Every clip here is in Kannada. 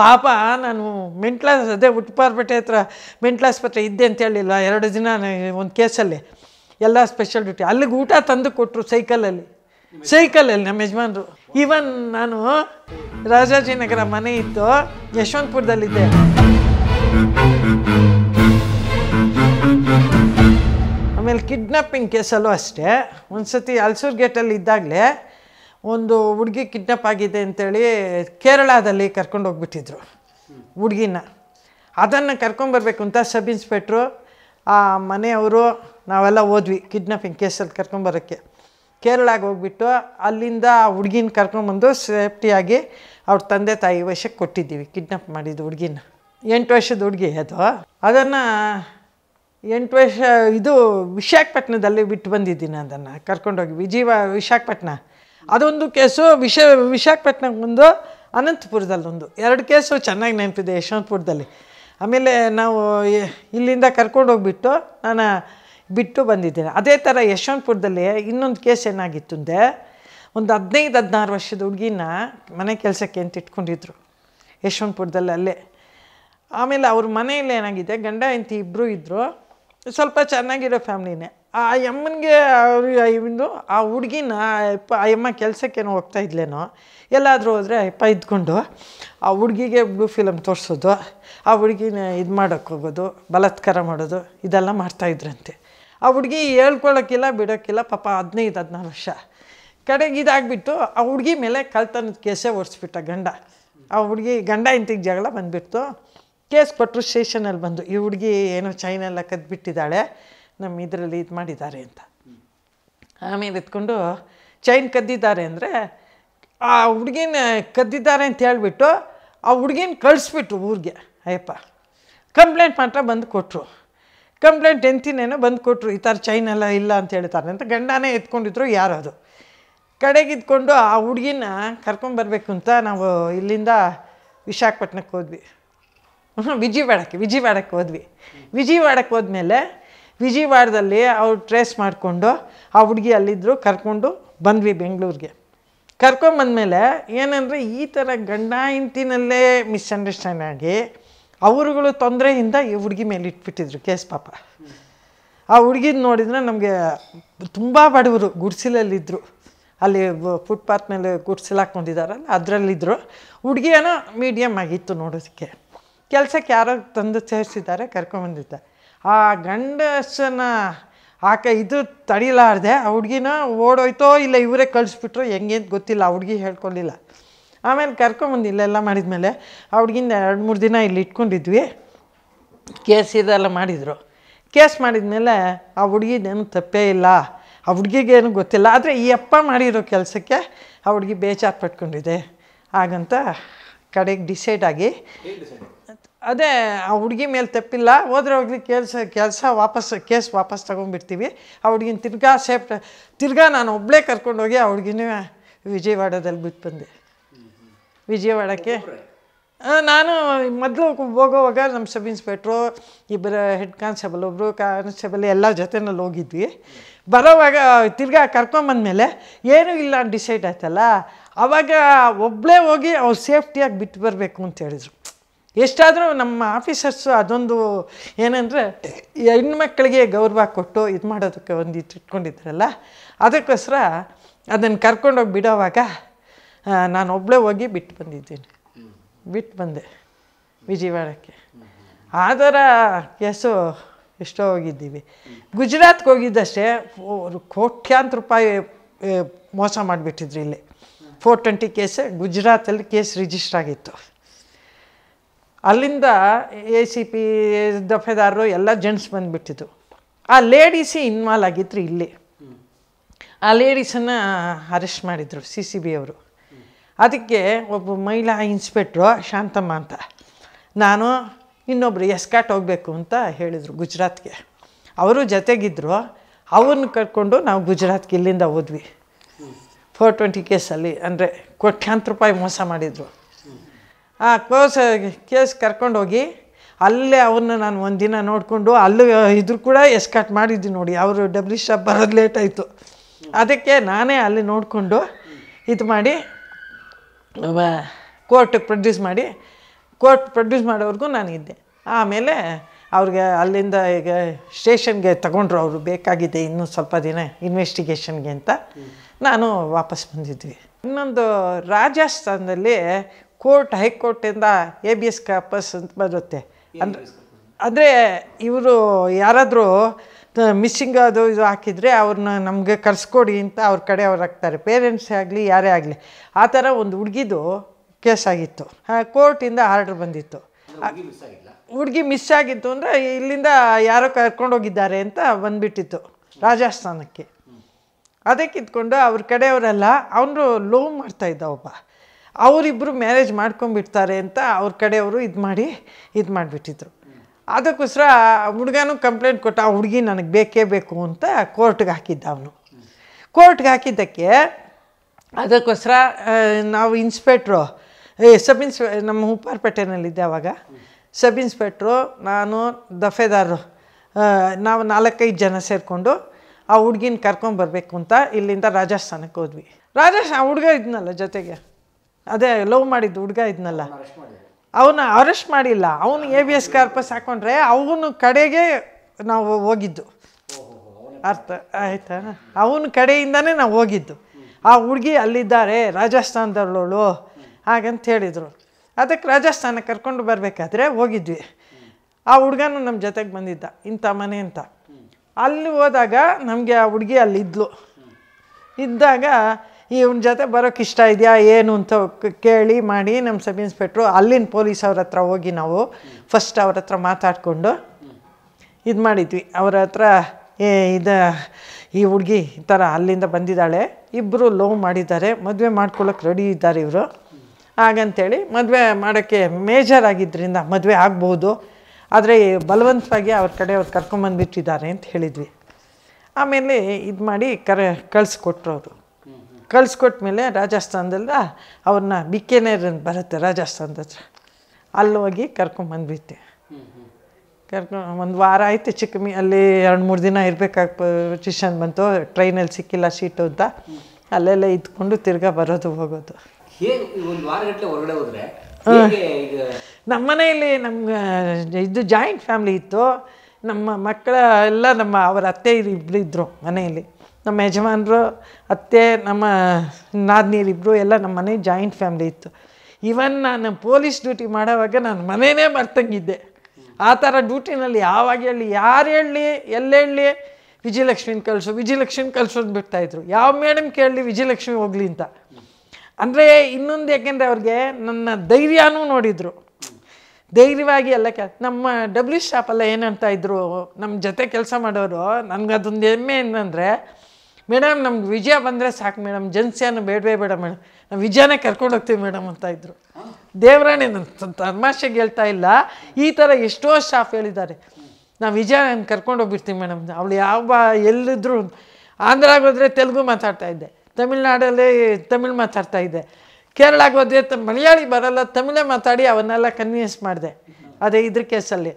ಪಾಪ ನಾನು ಮೆಂಟ್ಲಾಸ್ ಅದೇ ಉಟ್ಪಾರ್ಪೇಟೆ ಹತ್ರ ಮೆಂಟ್ಲಾಸ್ಪತ್ರೆ ಇದ್ದೆ ಅಂತ ಹೇಳಿಲ್ಲ ಎರಡು ದಿನ ಒಂದು ಕೇಸಲ್ಲಿ ಎಲ್ಲ ಸ್ಪೆಷಲ್ ಡ್ಯೂಟಿ ಅಲ್ಲಿಗೆ ಊಟ ತಂದು ಕೊಟ್ಟರು ಸೈಕಲಲ್ಲಿ ಸೈಕಲಲ್ಲಿ ನಮ್ಮ ಯಜಮಾನರು ಈವನ್ ನಾನು ರಾಜಾಜಿನಗರ ಮನೆ ಇತ್ತು ಯಶವಂತಪುರದಲ್ಲಿದ್ದೆ ಆಮೇಲೆ ಕಿಡ್ನಾಪಿಂಗ್ ಕೇಸಲ್ಲೂ ಅಷ್ಟೇ ಒಂದು ಸತಿ ಅಲ್ಸೂರ್ ಗೇಟಲ್ಲಿ ಇದ್ದಾಗಲೇ ಒಂದು ಹುಡುಗಿ ಕಿಡ್ನಪ್ ಆಗಿದೆ ಅಂತೇಳಿ ಕೇರಳದಲ್ಲಿ ಕರ್ಕೊಂಡು ಹೋಗ್ಬಿಟ್ಟಿದ್ರು ಹುಡುಗಿನ ಅದನ್ನು ಕರ್ಕೊಂಬರ್ಬೇಕು ಅಂತ ಸಬ್ ಇನ್ಸ್ಪೆಕ್ಟ್ರು ಆ ಮನೆಯವರು ನಾವೆಲ್ಲ ಹೋದ್ವಿ ಕಿಡ್ನಾಪಿಂಗ್ ಕೇಸಲ್ಲಿ ಕರ್ಕೊಂಬರೋಕ್ಕೆ ಕೇರಳಾಗೆ ಹೋಗ್ಬಿಟ್ಟು ಅಲ್ಲಿಂದ ಆ ಹುಡುಗಿನ ಕರ್ಕೊಂಬಂದು ಸೇಫ್ಟಿಯಾಗಿ ಅವ್ರ ತಂದೆ ತಾಯಿ ವಶಕ್ಕೆ ಕೊಟ್ಟಿದ್ದೀವಿ ಕಿಡ್ನಪ್ ಮಾಡಿದ್ದು ಹುಡುಗಿನ ಎಂಟು ವರ್ಷದ ಹುಡುಗಿ ಅದು ಅದನ್ನು ಎಂಟು ವರ್ಷ ಇದು ವಿಶಾಖಪಟ್ಟಣದಲ್ಲಿ ಬಿಟ್ಟು ಬಂದಿದ್ದೀನಿ ಅದನ್ನು ಕರ್ಕೊಂಡೋಗಿ ವಿಜೀವ ವಿಶಾಖಪಟ್ಟಣ ಅದೊಂದು ಕೇಸು ವಿಶ ವಿಶಾಖಪಟ್ಟಣಕ್ಕೆ ಒಂದು ಅನಂತಪುರದಲ್ಲೊಂದು ಎರಡು ಕೇಸು ಚೆನ್ನಾಗಿ ನೆನಪಿದೆ ಯಶವಂತಪುರದಲ್ಲಿ ಆಮೇಲೆ ನಾವು ಇಲ್ಲಿಂದ ಕರ್ಕೊಂಡು ಹೋಗ್ಬಿಟ್ಟು ನಾನು ಬಿಟ್ಟು ಬಂದಿದ್ದೇನೆ ಅದೇ ಥರ ಯಶವಂತಪುರದಲ್ಲಿ ಇನ್ನೊಂದು ಕೇಸ್ ಏನಾಗಿತ್ತು ಅಂದೆ ಒಂದು ಹದಿನೈದು ಹದಿನಾರು ವರ್ಷದ ಹುಡುಗಿನ ಮನೆ ಕೆಲಸಕ್ಕೆ ಅಂತ ಇಟ್ಕೊಂಡಿದ್ರು ಯಶವಂತಪುರದಲ್ಲಿ ಅಲ್ಲೇ ಆಮೇಲೆ ಅವ್ರ ಮನೆಯಲ್ಲಿ ಏನಾಗಿದೆ ಗಂಡ ಹೆಂಡತಿ ಇಬ್ಬರೂ ಇದ್ದರು ಸ್ವಲ್ಪ ಚೆನ್ನಾಗಿರೋ ಫ್ಯಾಮ್ಲಿನೇ ಆ ಯಮ್ಮನಿಗೆ ಅವ್ರಿಗೆ ಆ ಹುಡುಗಿನ ಅಪ್ಪ ಆ ಯಮ್ಮ ಕೆಲಸಕ್ಕೇನೋ ಹೋಗ್ತಾ ಇದ್ಲೇನೋ ಎಲ್ಲಾದರೂ ಹೋದರೆ ಅಪ್ಪ ಇದ್ಕೊಂಡು ಆ ಹುಡುಗಿಗೆ ಬ್ಲೂ ಫಿಲಮ್ ತೋರಿಸೋದು ಆ ಹುಡುಗಿನ ಇದು ಮಾಡೋಕ್ಕೆ ಹೋಗೋದು ಬಲಾತ್ಕಾರ ಮಾಡೋದು ಇದೆಲ್ಲ ಮಾಡ್ತಾಯಿದ್ರಂತೆ ಆ ಹುಡುಗಿ ಹೇಳ್ಕೊಳ್ಳೋಕ್ಕಿಲ್ಲ ಬಿಡೋಕ್ಕಿಲ್ಲ ಪಾಪ ಹದಿನೈದು ಹದಿನಾರು ವರ್ಷ ಕಡೆಗೆ ಇದಾಗ್ಬಿಟ್ಟು ಆ ಹುಡುಗಿ ಮೇಲೆ ಕಳ್ತನದ ಕೇಸೇ ಒರೆಸ್ಬಿಟ್ಟ ಗಂಡ ಆ ಹುಡುಗಿ ಗಂಡ ಇಂತಿಗೆ ಜಗಳ ಬಂದುಬಿಟ್ಟು ಕೇಸ್ ಕೊಟ್ಟರು ಸ್ಟೇಷನಲ್ಲಿ ಬಂದು ಈ ಹುಡುಗಿ ಏನೋ ಚೈನೆಲ್ಲ ಕದ್ಬಿಟ್ಟಿದ್ದಾಳೆ ನಮ್ಮ ಇದರಲ್ಲಿ ಇದು ಮಾಡಿದ್ದಾರೆ ಅಂತ ಆಮೇಲೆ ಎತ್ಕೊಂಡು ಚೈನ್ ಕದ್ದಿದ್ದಾರೆ ಅಂದರೆ ಆ ಹುಡುಗಿನ ಕದ್ದಿದ್ದಾರೆ ಅಂತ ಹೇಳಿಬಿಟ್ಟು ಆ ಹುಡುಗಿನ ಕಳಿಸ್ಬಿಟ್ರು ಊರಿಗೆ ಅಯ್ಯಪ್ಪ ಕಂಪ್ಲೇಂಟ್ ಮಾತ್ರ ಬಂದು ಕೊಟ್ಟರು ಕಂಪ್ಲೇಂಟ್ ಎಂತಿನೇನೋ ಬಂದು ಕೊಟ್ಟರು ಈ ಥರ ಚೈನ್ ಎಲ್ಲ ಇಲ್ಲ ಅಂತ ಹೇಳ್ತಾರೆ ಅಂತ ಗಂಡನೇ ಎತ್ಕೊಂಡಿದ್ರು ಯಾರು ಅದು ಕಡೆಗಿದ್ಕೊಂಡು ಆ ಹುಡುಗಿನ ಕರ್ಕೊಂಬರ್ಬೇಕು ಅಂತ ನಾವು ಇಲ್ಲಿಂದ ವಿಶಾಖಪಟ್ಟಣಕ್ಕೆ ಹೋದ್ವಿ ವಿಜಯವಾಡಕ್ಕೆ ವಿಜಯವಾಡಕ್ಕೆ ಹೋದ್ವಿ ವಿಜಯವಾಡಕ್ಕೆ ಹೋದ್ಮೇಲೆ ವಿಜಯವಾಡದಲ್ಲಿ ಅವ್ರು ಟ್ರೇಸ್ ಮಾಡಿಕೊಂಡು ಆ ಹುಡುಗಿ ಅಲ್ಲಿದ್ದರು ಕರ್ಕೊಂಡು ಬಂದ್ವಿ ಬೆಂಗಳೂರಿಗೆ ಕರ್ಕೊಂಬಂದಮೇಲೆ ಏನಂದರೆ ಈ ಥರ ಗಂಡ ಇಂತಿನಲ್ಲೇ ಮಿಸ್ಅಂಡರ್ಸ್ಟ್ಯಾಂಡ್ ಆಗಿ ಅವರುಗಳು ತೊಂದರೆಯಿಂದ ಈ ಹುಡುಗಿ ಮೇಲೆ ಇಟ್ಬಿಟ್ಟಿದ್ರು ಕೇಸ್ ಪಾಪ ಆ ಹುಡುಗಿದ್ ನೋಡಿದ್ರೆ ನಮಗೆ ತುಂಬ ಬಡವರು ಗುಡ್ಸಿಲಲ್ಲಿದ್ದರು ಅಲ್ಲಿ ಫುಟ್ಪಾತ್ ಮೇಲೆ ಗುಡ್ಸಿಲ್ ಹಾಕ್ಕೊಂಡಿದ್ದಾರಲ್ಲ ಅದರಲ್ಲಿದ್ದರು ಹುಡುಗಿಯೇನೋ ಮೀಡಿಯಮ್ ಆಗಿತ್ತು ನೋಡೋದಕ್ಕೆ ಕೆಲಸಕ್ಕೆ ಯಾರೋ ತಂದು ಸೇರಿಸಿದ್ದಾರೆ ಕರ್ಕೊಂಬಂದಿದ್ದಾರೆ ಆ ಗಂಡಸನ ಆಕೆ ಇದು ತಡಿಲಾರ್ದೆ ಆ ಹುಡುಗಿನ ಓಡೋಯ್ತೋ ಇಲ್ಲ ಇವರೇ ಕಳಿಸ್ಬಿಟ್ರು ಹೆಂಗೇನು ಗೊತ್ತಿಲ್ಲ ಆ ಹುಡುಗಿ ಹೇಳ್ಕೊಂಡಿಲ್ಲ ಆಮೇಲೆ ಕರ್ಕೊಂಬಂದು ಇಲ್ಲೆಲ್ಲ ಮಾಡಿದ್ಮೇಲೆ ಆ ಹುಡುಗಿಂದ ಎರಡು ಮೂರು ದಿನ ಇಲ್ಲಿ ಇಟ್ಕೊಂಡಿದ್ವಿ ಕೇಸ್ ಇದೆಲ್ಲ ಮಾಡಿದರು ಕೇಸ್ ಮಾಡಿದ್ಮೇಲೆ ಆ ಹುಡುಗಿದೇನು ತಪ್ಪೇ ಇಲ್ಲ ಆ ಹುಡುಗಿಗೇನು ಗೊತ್ತಿಲ್ಲ ಆದರೆ ಈ ಅಪ್ಪ ಮಾಡಿರೋ ಕೆಲಸಕ್ಕೆ ಆ ಹುಡುಗಿ ಬೇಜಾರು ಪಟ್ಕೊಂಡಿದೆ ಹಾಗಂತ ಕಡೆಗೆ ಡಿಸೈಡ್ ಆಗಿ ಅದೇ ಆ ಹುಡುಗಿ ಮೇಲೆ ತಪ್ಪಿಲ್ಲ ಹೋದ್ರೆ ಹೋಗ್ಲಿ ಕೆಲಸ ಕೆಲಸ ವಾಪಸ್ ಕೇಸ್ ವಾಪಸ್ ತೊಗೊಂಡ್ಬಿಡ್ತೀವಿ ಆ ಹುಡುಗಿನ ತಿರ್ಗಾ ಸೇಫ್ ತಿರ್ಗಾ ನಾನು ಒಬ್ಬಳೇ ಕರ್ಕೊಂಡೋಗಿ ಆ ಹುಡುಗಿನ ವಿಜಯವಾಡದಲ್ಲಿ ಬಿಟ್ಟು ಬಂದೆ ವಿಜಯವಾಡಕ್ಕೆ ನಾನು ಮೊದಲು ಹೋಗೋವಾಗ ನಮ್ಮ ಸಬ್ ಇನ್ಸ್ಪೆಕ್ಟ್ರು ಇಬ್ಬರು ಹೆಡ್ ಕಾನ್ಸ್ಟೇಬಲ್ ಒಬ್ಬರು ಕಾನ್ಸ್ಟೇಬಲ್ ಎಲ್ಲ ಜೊತೆನಲ್ಲಿ ಹೋಗಿದ್ವಿ ಬರೋವಾಗ ತಿರ್ಗಾ ಕರ್ಕೊಂಬಂದಮೇಲೆ ಏನೂ ಇಲ್ಲ ಡಿಸೈಡ್ ಆಯ್ತಲ್ಲ ಅವಾಗ ಒಬ್ಬಳೇ ಹೋಗಿ ಅವ್ರು ಸೇಫ್ಟಿಯಾಗಿ ಬಿಟ್ಟು ಬರಬೇಕು ಅಂತ ಹೇಳಿದರು ಎಷ್ಟಾದರೂ ನಮ್ಮ ಆಫೀಸರ್ಸು ಅದೊಂದು ಏನಂದರೆ ಹೆಣ್ಮಕ್ಳಿಗೆ ಗೌರವ ಕೊಟ್ಟು ಇದು ಮಾಡೋದಕ್ಕೆ ಒಂದು ಇದು ಇಟ್ಕೊಂಡಿದ್ರಲ್ಲ ಅದಕ್ಕೋಸ್ಕರ ಅದನ್ನು ಕರ್ಕೊಂಡೋಗಿ ಬಿಡೋವಾಗ ನಾನು ಒಬ್ಬಳೇ ಹೋಗಿ ಬಿಟ್ಟು ಬಂದಿದ್ದೀನಿ ಬಿಟ್ಟು ಬಂದೆ ವಿಜಯವಾಡಕ್ಕೆ ಆದರ ಥರ ಕೇಸು ಎಷ್ಟೋ ಹೋಗಿದ್ದೀವಿ ಗುಜರಾತ್ಗೆ ಹೋಗಿದ್ದಷ್ಟೇ ಕೋಟ್ಯಾಂತ ರೂಪಾಯಿ ಮೋಸ ಮಾಡಿಬಿಟ್ಟಿದ್ರು ಇಲ್ಲಿ ಫೋರ್ ಟ್ವೆಂಟಿ ಕೇಸ್ ಗುಜರಾತಲ್ಲಿ ಕೇಸ್ ರಿಜಿಸ್ಟ್ರ್ ಆಗಿತ್ತು ಅಲ್ಲಿಂದ ಎ ಸಿ ಪಿ ದಫೆದಾರರು ಎಲ್ಲ ಜೆಂಟ್ಸ್ ಬಂದುಬಿಟ್ಟಿತು ಆ ಲೇಡೀಸ್ ಇನ್ವಾಲ್ವ್ ಆಗಿದ್ರು ಇಲ್ಲಿ ಆ ಲೇಡೀಸನ್ನು ಅರೆಸ್ಟ್ ಮಾಡಿದರು ಸಿ ಸಿ ಬಿ ಅವರು ಅದಕ್ಕೆ ಒಬ್ಬ ಮಹಿಳಾ ಇನ್ಸ್ಪೆಕ್ಟ್ರು ಶಾಂತಮ್ಮ ಅಂತ ನಾನು ಇನ್ನೊಬ್ರು ಎಸ್ಕಾಟ್ ಹೋಗಬೇಕು ಅಂತ ಹೇಳಿದರು ಗುಜರಾತ್ಗೆ ಅವರು ಜೊತೆಗಿದ್ದರು ಅವನ್ನ ಕರ್ಕೊಂಡು ನಾವು ಗುಜರಾತ್ಗೆ ಇಲ್ಲಿಂದ ಹೋದ್ವಿ ಫೋರ್ ಟ್ವೆಂಟಿ ಕೇಸಲ್ಲಿ ಅಂದರೆ ಕೋಟ್ಯಾಂತರ ರೂಪಾಯಿ ಮೋಸ ಮಾಡಿದರು ಆ ಕ್ಲೋಸ್ ಕೇಸ್ ಕರ್ಕೊಂಡೋಗಿ ಅಲ್ಲೇ ಅವ್ರನ್ನ ನಾನು ಒಂದು ದಿನ ನೋಡಿಕೊಂಡು ಅಲ್ಲೂ ಇದ್ರು ಕೂಡ ಎಸ್ಕಟ್ ಮಾಡಿದ್ದೀನಿ ನೋಡಿ ಅವರು ಡಬ್ಲ್ಯೂ ಶಾಪ್ ಬರೋದು ಲೇಟ್ ಆಯಿತು ಅದಕ್ಕೆ ನಾನೇ ಅಲ್ಲಿ ನೋಡಿಕೊಂಡು ಇದು ಮಾಡಿ ಕೋರ್ಟಿಗೆ ಪ್ರೊಡ್ಯೂಸ್ ಮಾಡಿ ಕೋರ್ಟ್ ಪ್ರೊಡ್ಯೂಸ್ ಮಾಡೋವರೆಗೂ ನಾನು ಇದ್ದೆ ಆಮೇಲೆ ಅವ್ರಿಗೆ ಅಲ್ಲಿಂದ ಈಗ ಸ್ಟೇಷನ್ಗೆ ತಗೊಂಡ್ರು ಅವರು ಬೇಕಾಗಿದೆ ಇನ್ನೂ ಸ್ವಲ್ಪ ದಿನ ಇನ್ವೆಸ್ಟಿಗೇಷನ್ಗೆ ಅಂತ ನಾನು ವಾಪಸ್ ಬಂದಿದ್ವಿ ಇನ್ನೊಂದು ರಾಜಸ್ಥಾನದಲ್ಲಿ ಕೋರ್ಟ್ ಹೈಕೋರ್ಟಿಂದ ಎ ಬಿ ಎಸ್ ಕಾಪಸ್ ಅಂತ ಬರುತ್ತೆ ಅಂದ್ರೆ ಅಂದರೆ ಇವರು ಯಾರಾದರೂ ಮಿಸ್ಸಿಂಗ್ ಅದು ಇದು ಹಾಕಿದರೆ ಅವ್ರನ್ನ ನಮಗೆ ಕರ್ಸ್ಕೊಡಿ ಅಂತ ಅವ್ರ ಕಡೆ ಅವ್ರು ಹಾಕ್ತಾರೆ ಪೇರೆಂಟ್ಸೇ ಆಗಲಿ ಯಾರೇ ಆಗಲಿ ಆ ಥರ ಒಂದು ಹುಡುಗಿದು ಕೇಸ್ ಆಗಿತ್ತು ಕೋರ್ಟಿಂದ ಆರ್ಡ್ರ್ ಬಂದಿತ್ತು ಹುಡುಗಿ ಮಿಸ್ ಆಗಿತ್ತು ಅಂದರೆ ಇಲ್ಲಿಂದ ಯಾರೋ ಕರ್ಕೊಂಡೋಗಿದ್ದಾರೆ ಅಂತ ಬಂದುಬಿಟ್ಟಿತ್ತು ರಾಜಸ್ಥಾನಕ್ಕೆ ಅದಕ್ಕೆ ಇದ್ಕೊಂಡು ಅವ್ರ ಕಡೆಯವರೆಲ್ಲ ಅವನು ಲೋನ್ ಮಾಡ್ತಾಯಿದ್ದ ಒಬ್ಬ ಅವರಿಬ್ಬರು ಮ್ಯಾರೇಜ್ ಮಾಡ್ಕೊಂಡ್ಬಿಡ್ತಾರೆ ಅಂತ ಅವ್ರ ಕಡೆಯವರು ಇದು ಮಾಡಿ ಇದು ಮಾಡಿಬಿಟ್ಟಿದ್ರು ಅದಕ್ಕೋಸ್ಕರ ಹುಡುಗನೂ ಕಂಪ್ಲೇಂಟ್ ಕೊಟ್ಟ ಆ ಹುಡುಗಿ ನನಗೆ ಬೇಕೇ ಬೇಕು ಅಂತ ಕೋರ್ಟ್ಗೆ ಹಾಕಿದ್ದ ಅವನು ಕೋರ್ಟ್ಗೆ ಹಾಕಿದ್ದಕ್ಕೆ ಅದಕ್ಕೋಸ್ಕರ ನಾವು ಇನ್ಸ್ಪೆಕ್ಟ್ರು ಸಬ್ ಇನ್ಸ್ಪೆ ನಮ್ಮ ಉಪ್ಪಾರಪೇಟೆನಲ್ಲಿದ್ದೆ ಆವಾಗ ಸಬ್ ಇನ್ಸ್ಪೆಕ್ಟ್ರು ನಾನು ದಫೇದಾರರು ನಾವು ನಾಲ್ಕೈದು ಜನ ಸೇರಿಕೊಂಡು ಆ ಹುಡ್ಗಿನ ಕರ್ಕೊಂಬರ್ಬೇಕು ಅಂತ ಇಲ್ಲಿಂದ ರಾಜಸ್ಥಾನಕ್ಕೆ ಹೋದ್ವಿ ರಾಜಸ್ಥಾನ ಹುಡುಗ ಇದ್ನಲ್ಲ ಜೊತೆಗೆ ಅದೇ ಲವ್ ಮಾಡಿದ್ದು ಹುಡುಗ ಇದ್ನಲ್ಲ ಅವನ ಅರೆಸ್ಟ್ ಮಾಡಿಲ್ಲ ಅವನು ಎ ಬಿ ಎಸ್ ಕಾರ್ಪಸ್ ಹಾಕೊಂಡ್ರೆ ಅವನು ಕಡೆಗೆ ನಾವು ಹೋಗಿದ್ದು ಅರ್ಥ ಆಯ್ತಾ ಅವನ ಕಡೆಯಿಂದನೇ ನಾವು ಹೋಗಿದ್ದು ಆ ಹುಡುಗಿ ಅಲ್ಲಿದ್ದಾರೆ ರಾಜಸ್ಥಾನದಲ್ಲೋಳು ಹಾಗಂತ ಹೇಳಿದರು ಅದಕ್ಕೆ ರಾಜಸ್ಥಾನಕ್ಕೆ ಕರ್ಕೊಂಡು ಬರಬೇಕಾದ್ರೆ ಹೋಗಿದ್ವಿ ಆ ಹುಡುಗನೂ ನಮ್ಮ ಜೊತೆಗೆ ಬಂದಿದ್ದ ಇಂಥ ಮನೆ ಅಂತ ಅಲ್ಲಿ ಹೋದಾಗ ನಮಗೆ ಆ ಹುಡುಗಿ ಅಲ್ಲಿದ್ಲು ಇದ್ದಾಗ ಇವನ ಜೊತೆ ಬರೋಕ್ಕೆ ಇಷ್ಟ ಇದೆಯಾ ಏನು ಅಂತ ಕೇಳಿ ಮಾಡಿ ನಮ್ಮ ಸಬ್ ಇನ್ಸ್ಪೆಕ್ಟ್ರು ಅಲ್ಲಿನ ಪೊಲೀಸ್ ಅವ್ರ ಹತ್ರ ಹೋಗಿ ನಾವು ಫಸ್ಟ್ ಅವ್ರ ಹತ್ರ ಮಾತಾಡಿಕೊಂಡು ಇದು ಮಾಡಿದ್ವಿ ಅವರ ಹತ್ರ ಏ ಇದು ಈ ಹುಡುಗಿ ಈ ಥರ ಅಲ್ಲಿಂದ ಬಂದಿದ್ದಾಳೆ ಇಬ್ಬರು ಲೋ ಮಾಡಿದ್ದಾರೆ ಮದುವೆ ಮಾಡ್ಕೊಳ್ಳೋಕೆ ರೆಡಿ ಇದ್ದಾರೆ ಇವರು ಹಾಗಂತೇಳಿ ಮದುವೆ ಮಾಡೋಕ್ಕೆ ಮೇಜರ್ ಆಗಿದ್ದರಿಂದ ಮದುವೆ ಆಗ್ಬೋದು ಆದರೆ ಬಲವಂತವಾಗಿ ಅವ್ರ ಕಡೆ ಅವ್ರು ಕರ್ಕೊಂಬಂದ್ಬಿಟ್ಟಿದ್ದಾರೆ ಅಂತ ಹೇಳಿದ್ವಿ ಆಮೇಲೆ ಇದು ಮಾಡಿ ಕರೆ ಕಳಿಸ್ಕೊಟ್ರು ಅವರು ಕಳಿಸ್ಕೊಟ್ಮೇಲೆ ರಾಜಸ್ಥಾನದಲ್ಲ ಅವ್ರನ್ನ ಬಿಕ್ಕೇನೇರ್ ಬರುತ್ತೆ ರಾಜಸ್ಥಾನದ ಹತ್ರ ಅಲ್ಲಿ ಹೋಗಿ ಕರ್ಕೊಂಬಂದ್ಬಿಟ್ಟೆ ಕರ್ಕೊಂಡು ಒಂದು ವಾರ ಆಯಿತು ಚಿಕ್ಕಮಿ ಅಲ್ಲಿ ಎರಡು ಮೂರು ದಿನ ಇರಬೇಕಾಗ ಪೊಸಿಷನ್ ಬಂತು ಟ್ರೈನಲ್ಲಿ ಸಿಕ್ಕಿಲ್ಲ ಸೀಟು ಅಂತ ಅಲ್ಲೆಲ್ಲ ಇದ್ಕೊಂಡು ತಿರ್ಗಾ ಬರೋದು ಹೋಗೋದು ನಮ್ಮ ಮನೆಯಲ್ಲಿ ನಮ್ಗೆ ಇದು ಜಾಯಿಂಟ್ ಫ್ಯಾಮ್ಲಿ ಇತ್ತು ನಮ್ಮ ಮಕ್ಕಳ ಎಲ್ಲ ನಮ್ಮ ಅವರ ಅತ್ತೆ ಇಬ್ಬರು ಇದ್ದರು ಮನೆಯಲ್ಲಿ ನಮ್ಮ ಯಜಮಾನರು ಅತ್ತೆ ನಮ್ಮ ನಾದ್ನಿಯರಿಬ್ಬರು ಎಲ್ಲ ನಮ್ಮ ಮನೆ ಜಾಯಿಂಟ್ ಫ್ಯಾಮಿಲಿ ಇತ್ತು ಇವನ್ ನಾನು ಪೊಲೀಸ್ ಡ್ಯೂಟಿ ಮಾಡೋವಾಗ ನಾನು ಮನೆಯೇ ಮರ್ತಂಗಿದ್ದೆ ಆ ಥರ ಡ್ಯೂಟಿನಲ್ಲಿ ಯಾವಾಗ ಹೇಳಿ ಯಾರು ಹೇಳಿ ಎಲ್ಲೇಳಿ ವಿಜಯಲಕ್ಷ್ಮಿನ ಕಳಿಸು ವಿಜಯಲಕ್ಷ್ಮಿನ ಕಳ್ಸೋದು ಬಿಡ್ತಾಯಿದ್ರು ಯಾವ ಮೇಡಮ್ ಕೇಳಲಿ ವಿಜಯಲಕ್ಷ್ಮಿ ಹೋಗ್ಲಿ ಅಂತ ಅಂದರೆ ಇನ್ನೊಂದು ಯಾಕೆಂದರೆ ಅವ್ರಿಗೆ ನನ್ನ ಧೈರ್ಯನೂ ನೋಡಿದರು ಧೈರ್ಯವಾಗಿ ಎಲ್ಲ ಕೆ ನಮ್ಮ ಡಬ್ಲ್ಯೂ ಶಾಪಲ್ಲ ಏನಂತ ಇದ್ದರು ನಮ್ಮ ಜೊತೆ ಕೆಲಸ ಮಾಡೋರು ನನಗೆ ಅದೊಂದು ಹೆಮ್ಮೆ ಏನಂದರೆ ಮೇಡಮ್ ನಮ್ಗೆ ವಿಜಯ ಬಂದರೆ ಸಾಕು ಮೇಡಮ್ ಜನ್ಸಿಯನ್ನು ಬೇಡವೇ ಬೇಡ ಮೇಡಮ್ ನಾವು ವಿಜಯನೇ ಕರ್ಕೊಂಡು ಹೋಗ್ತೀವಿ ಮೇಡಮ್ ಅಂತ ಇದ್ದರು ದೇವರಾಣಿ ನನ್ನ ತಮಾಷೆಗೆ ಹೇಳ್ತಾ ಇಲ್ಲ ಈ ಥರ ಎಷ್ಟೋ ಸ್ಟಾಫ್ ಹೇಳಿದ್ದಾರೆ ನಾವು ವಿಜಯನ ಕರ್ಕೊಂಡು ಹೋಗ್ಬಿಡ್ತೀವಿ ಮೇಡಮ್ ಅವಳು ಯಾವ ಎಲ್ಲಿದ್ರು ಆಂಧ್ರಾಗ ಹೋದರೆ ತೆಲುಗು ಮಾತಾಡ್ತಾ ಇದ್ದೆ ತಮಿಳ್ನಾಡಲ್ಲಿ ತಮಿಳ್ ಮಾತಾಡ್ತಾ ಇದ್ದೆ ಕೇರಳಾಗೆ ಹೋದರೆ ಮಲಯಾಳಿ ಬರಲ್ಲ ತಮಿಳೇ ಮಾತಾಡಿ ಅವನ್ನೆಲ್ಲ ಕನ್ವಿನ್ಸ್ ಮಾಡಿದೆ ಅದೇ ಇದ್ರ ಕೇಸಲ್ಲಿ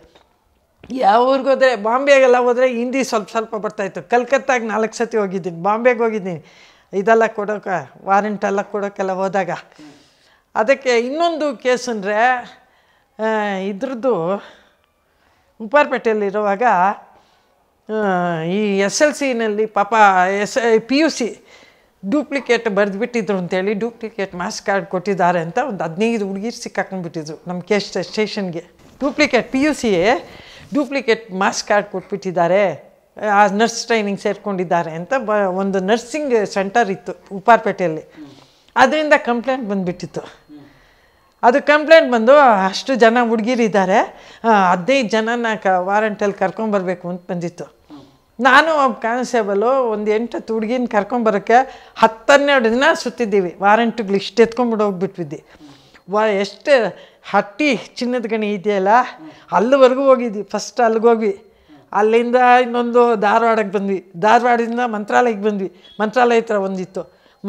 ಯಾವ ಹೋದರೆ ಬಾಂಬೆಗೆಲ್ಲ ಹೋದರೆ ಹಿಂದಿ ಸ್ವಲ್ಪ ಸ್ವಲ್ಪ ಬರ್ತಾಯಿತ್ತು ಕಲ್ಕತ್ತಾಗೆ ನಾಲ್ಕು ಸತಿ ಹೋಗಿದ್ದೀನಿ ಬಾಂಬೆಗೆ ಹೋಗಿದ್ದೀನಿ ಇದೆಲ್ಲ ಕೊಡೋಕೆ ವಾರೆಂಟೆಲ್ಲ ಕೊಡೋಕ್ಕೆಲ್ಲ ಹೋದಾಗ ಅದಕ್ಕೆ ಇನ್ನೊಂದು ಕೇಸ್ ಅಂದರೆ ಇದ್ರದ್ದು ಉಪ್ಪಾರಪೇಟೆಯಲ್ಲಿರುವಾಗ ಈ ಎಸ್ ಎಲ್ ಸಿನಲ್ಲಿ ಪಾಪ S P U C duplicate ಬರೆದುಬಿಟ್ಟಿದ್ರು ಅಂತೇಳಿ ಡೂಪ್ಲಿಕೇಟ್ ಮಾಸ್ ಕಾರ್ಡ್ ಕೊಟ್ಟಿದ್ದಾರೆ ಅಂತ ಒಂದು ಹದಿನೈದು ಹುಡುಗಿರು ಸಿಕ್ಕಾಕೊಂಡ್ಬಿಟ್ಟಿದ್ರು ನಮ್ಮ ಕೆ ಸ್ಟೇಷನ್ಗೆ duplicate P U C duplicate marks card ಕೊಟ್ಬಿಟ್ಟಿದ್ದಾರೆ ಆ ನರ್ಸ್ ಟ್ರೈನಿಂಗ್ ಸೇರಿಕೊಂಡಿದ್ದಾರೆ ಅಂತ ಬ ಒಂದು ನರ್ಸಿಂಗ್ ಸೆಂಟರ್ ಇತ್ತು ಉಪ್ಪಾರ್ಪೇಟೆಯಲ್ಲಿ ಅದರಿಂದ ಕಂಪ್ಲೇಂಟ್ ಬಂದುಬಿಟ್ಟಿತ್ತು ಅದು ಕಂಪ್ಲೇಂಟ್ ಬಂದು ಅಷ್ಟು ಜನ ಹುಡುಗಿರಿದ್ದಾರೆ ಹದಿನೈದು ಜನನ ಕ ವಾರಂಟಲ್ಲಿ ಕರ್ಕೊಂಬರ್ಬೇಕು ಅಂತ ಬಂದಿತ್ತು ನಾನು ಒಬ್ಬ ಕಾನ್ಸ್ಟೇಬಲು ಒಂದು ಎಂಟು ಹತ್ತು ಹುಡುಗಿನ ಕರ್ಕೊಂಬರೋಕ್ಕೆ ಹತ್ತನ್ನೆರಡು ದಿನ ಸುತ್ತಿದ್ದೀವಿ ವಾರಂಟ್ಗಳು ಇಷ್ಟು ಎತ್ಕೊಂಡ್ಬಿಟ್ಟು ಹೋಗ್ಬಿಟ್ವಿದ್ದಿ ವಾ ಎಷ್ಟು ಹಟ್ಟಿ ಚಿನ್ನದ ಗಣಿ ಇದೆಯಲ್ಲ ಅಲ್ಲಿವರೆಗೂ ಹೋಗಿದ್ವಿ ಫಸ್ಟ್ ಅಲ್ಲಿಗೆ ಹೋಗ್ವಿ ಅಲ್ಲಿಂದ ಇನ್ನೊಂದು ಧಾರವಾಡಕ್ಕೆ ಬಂದ್ವಿ ಧಾರವಾಡದಿಂದ ಮಂತ್ರಾಲಯಕ್ಕೆ ಬಂದ್ವಿ ಮಂತ್ರಾಲಯ ಹತ್ರ ಒಂದಿತ್ತು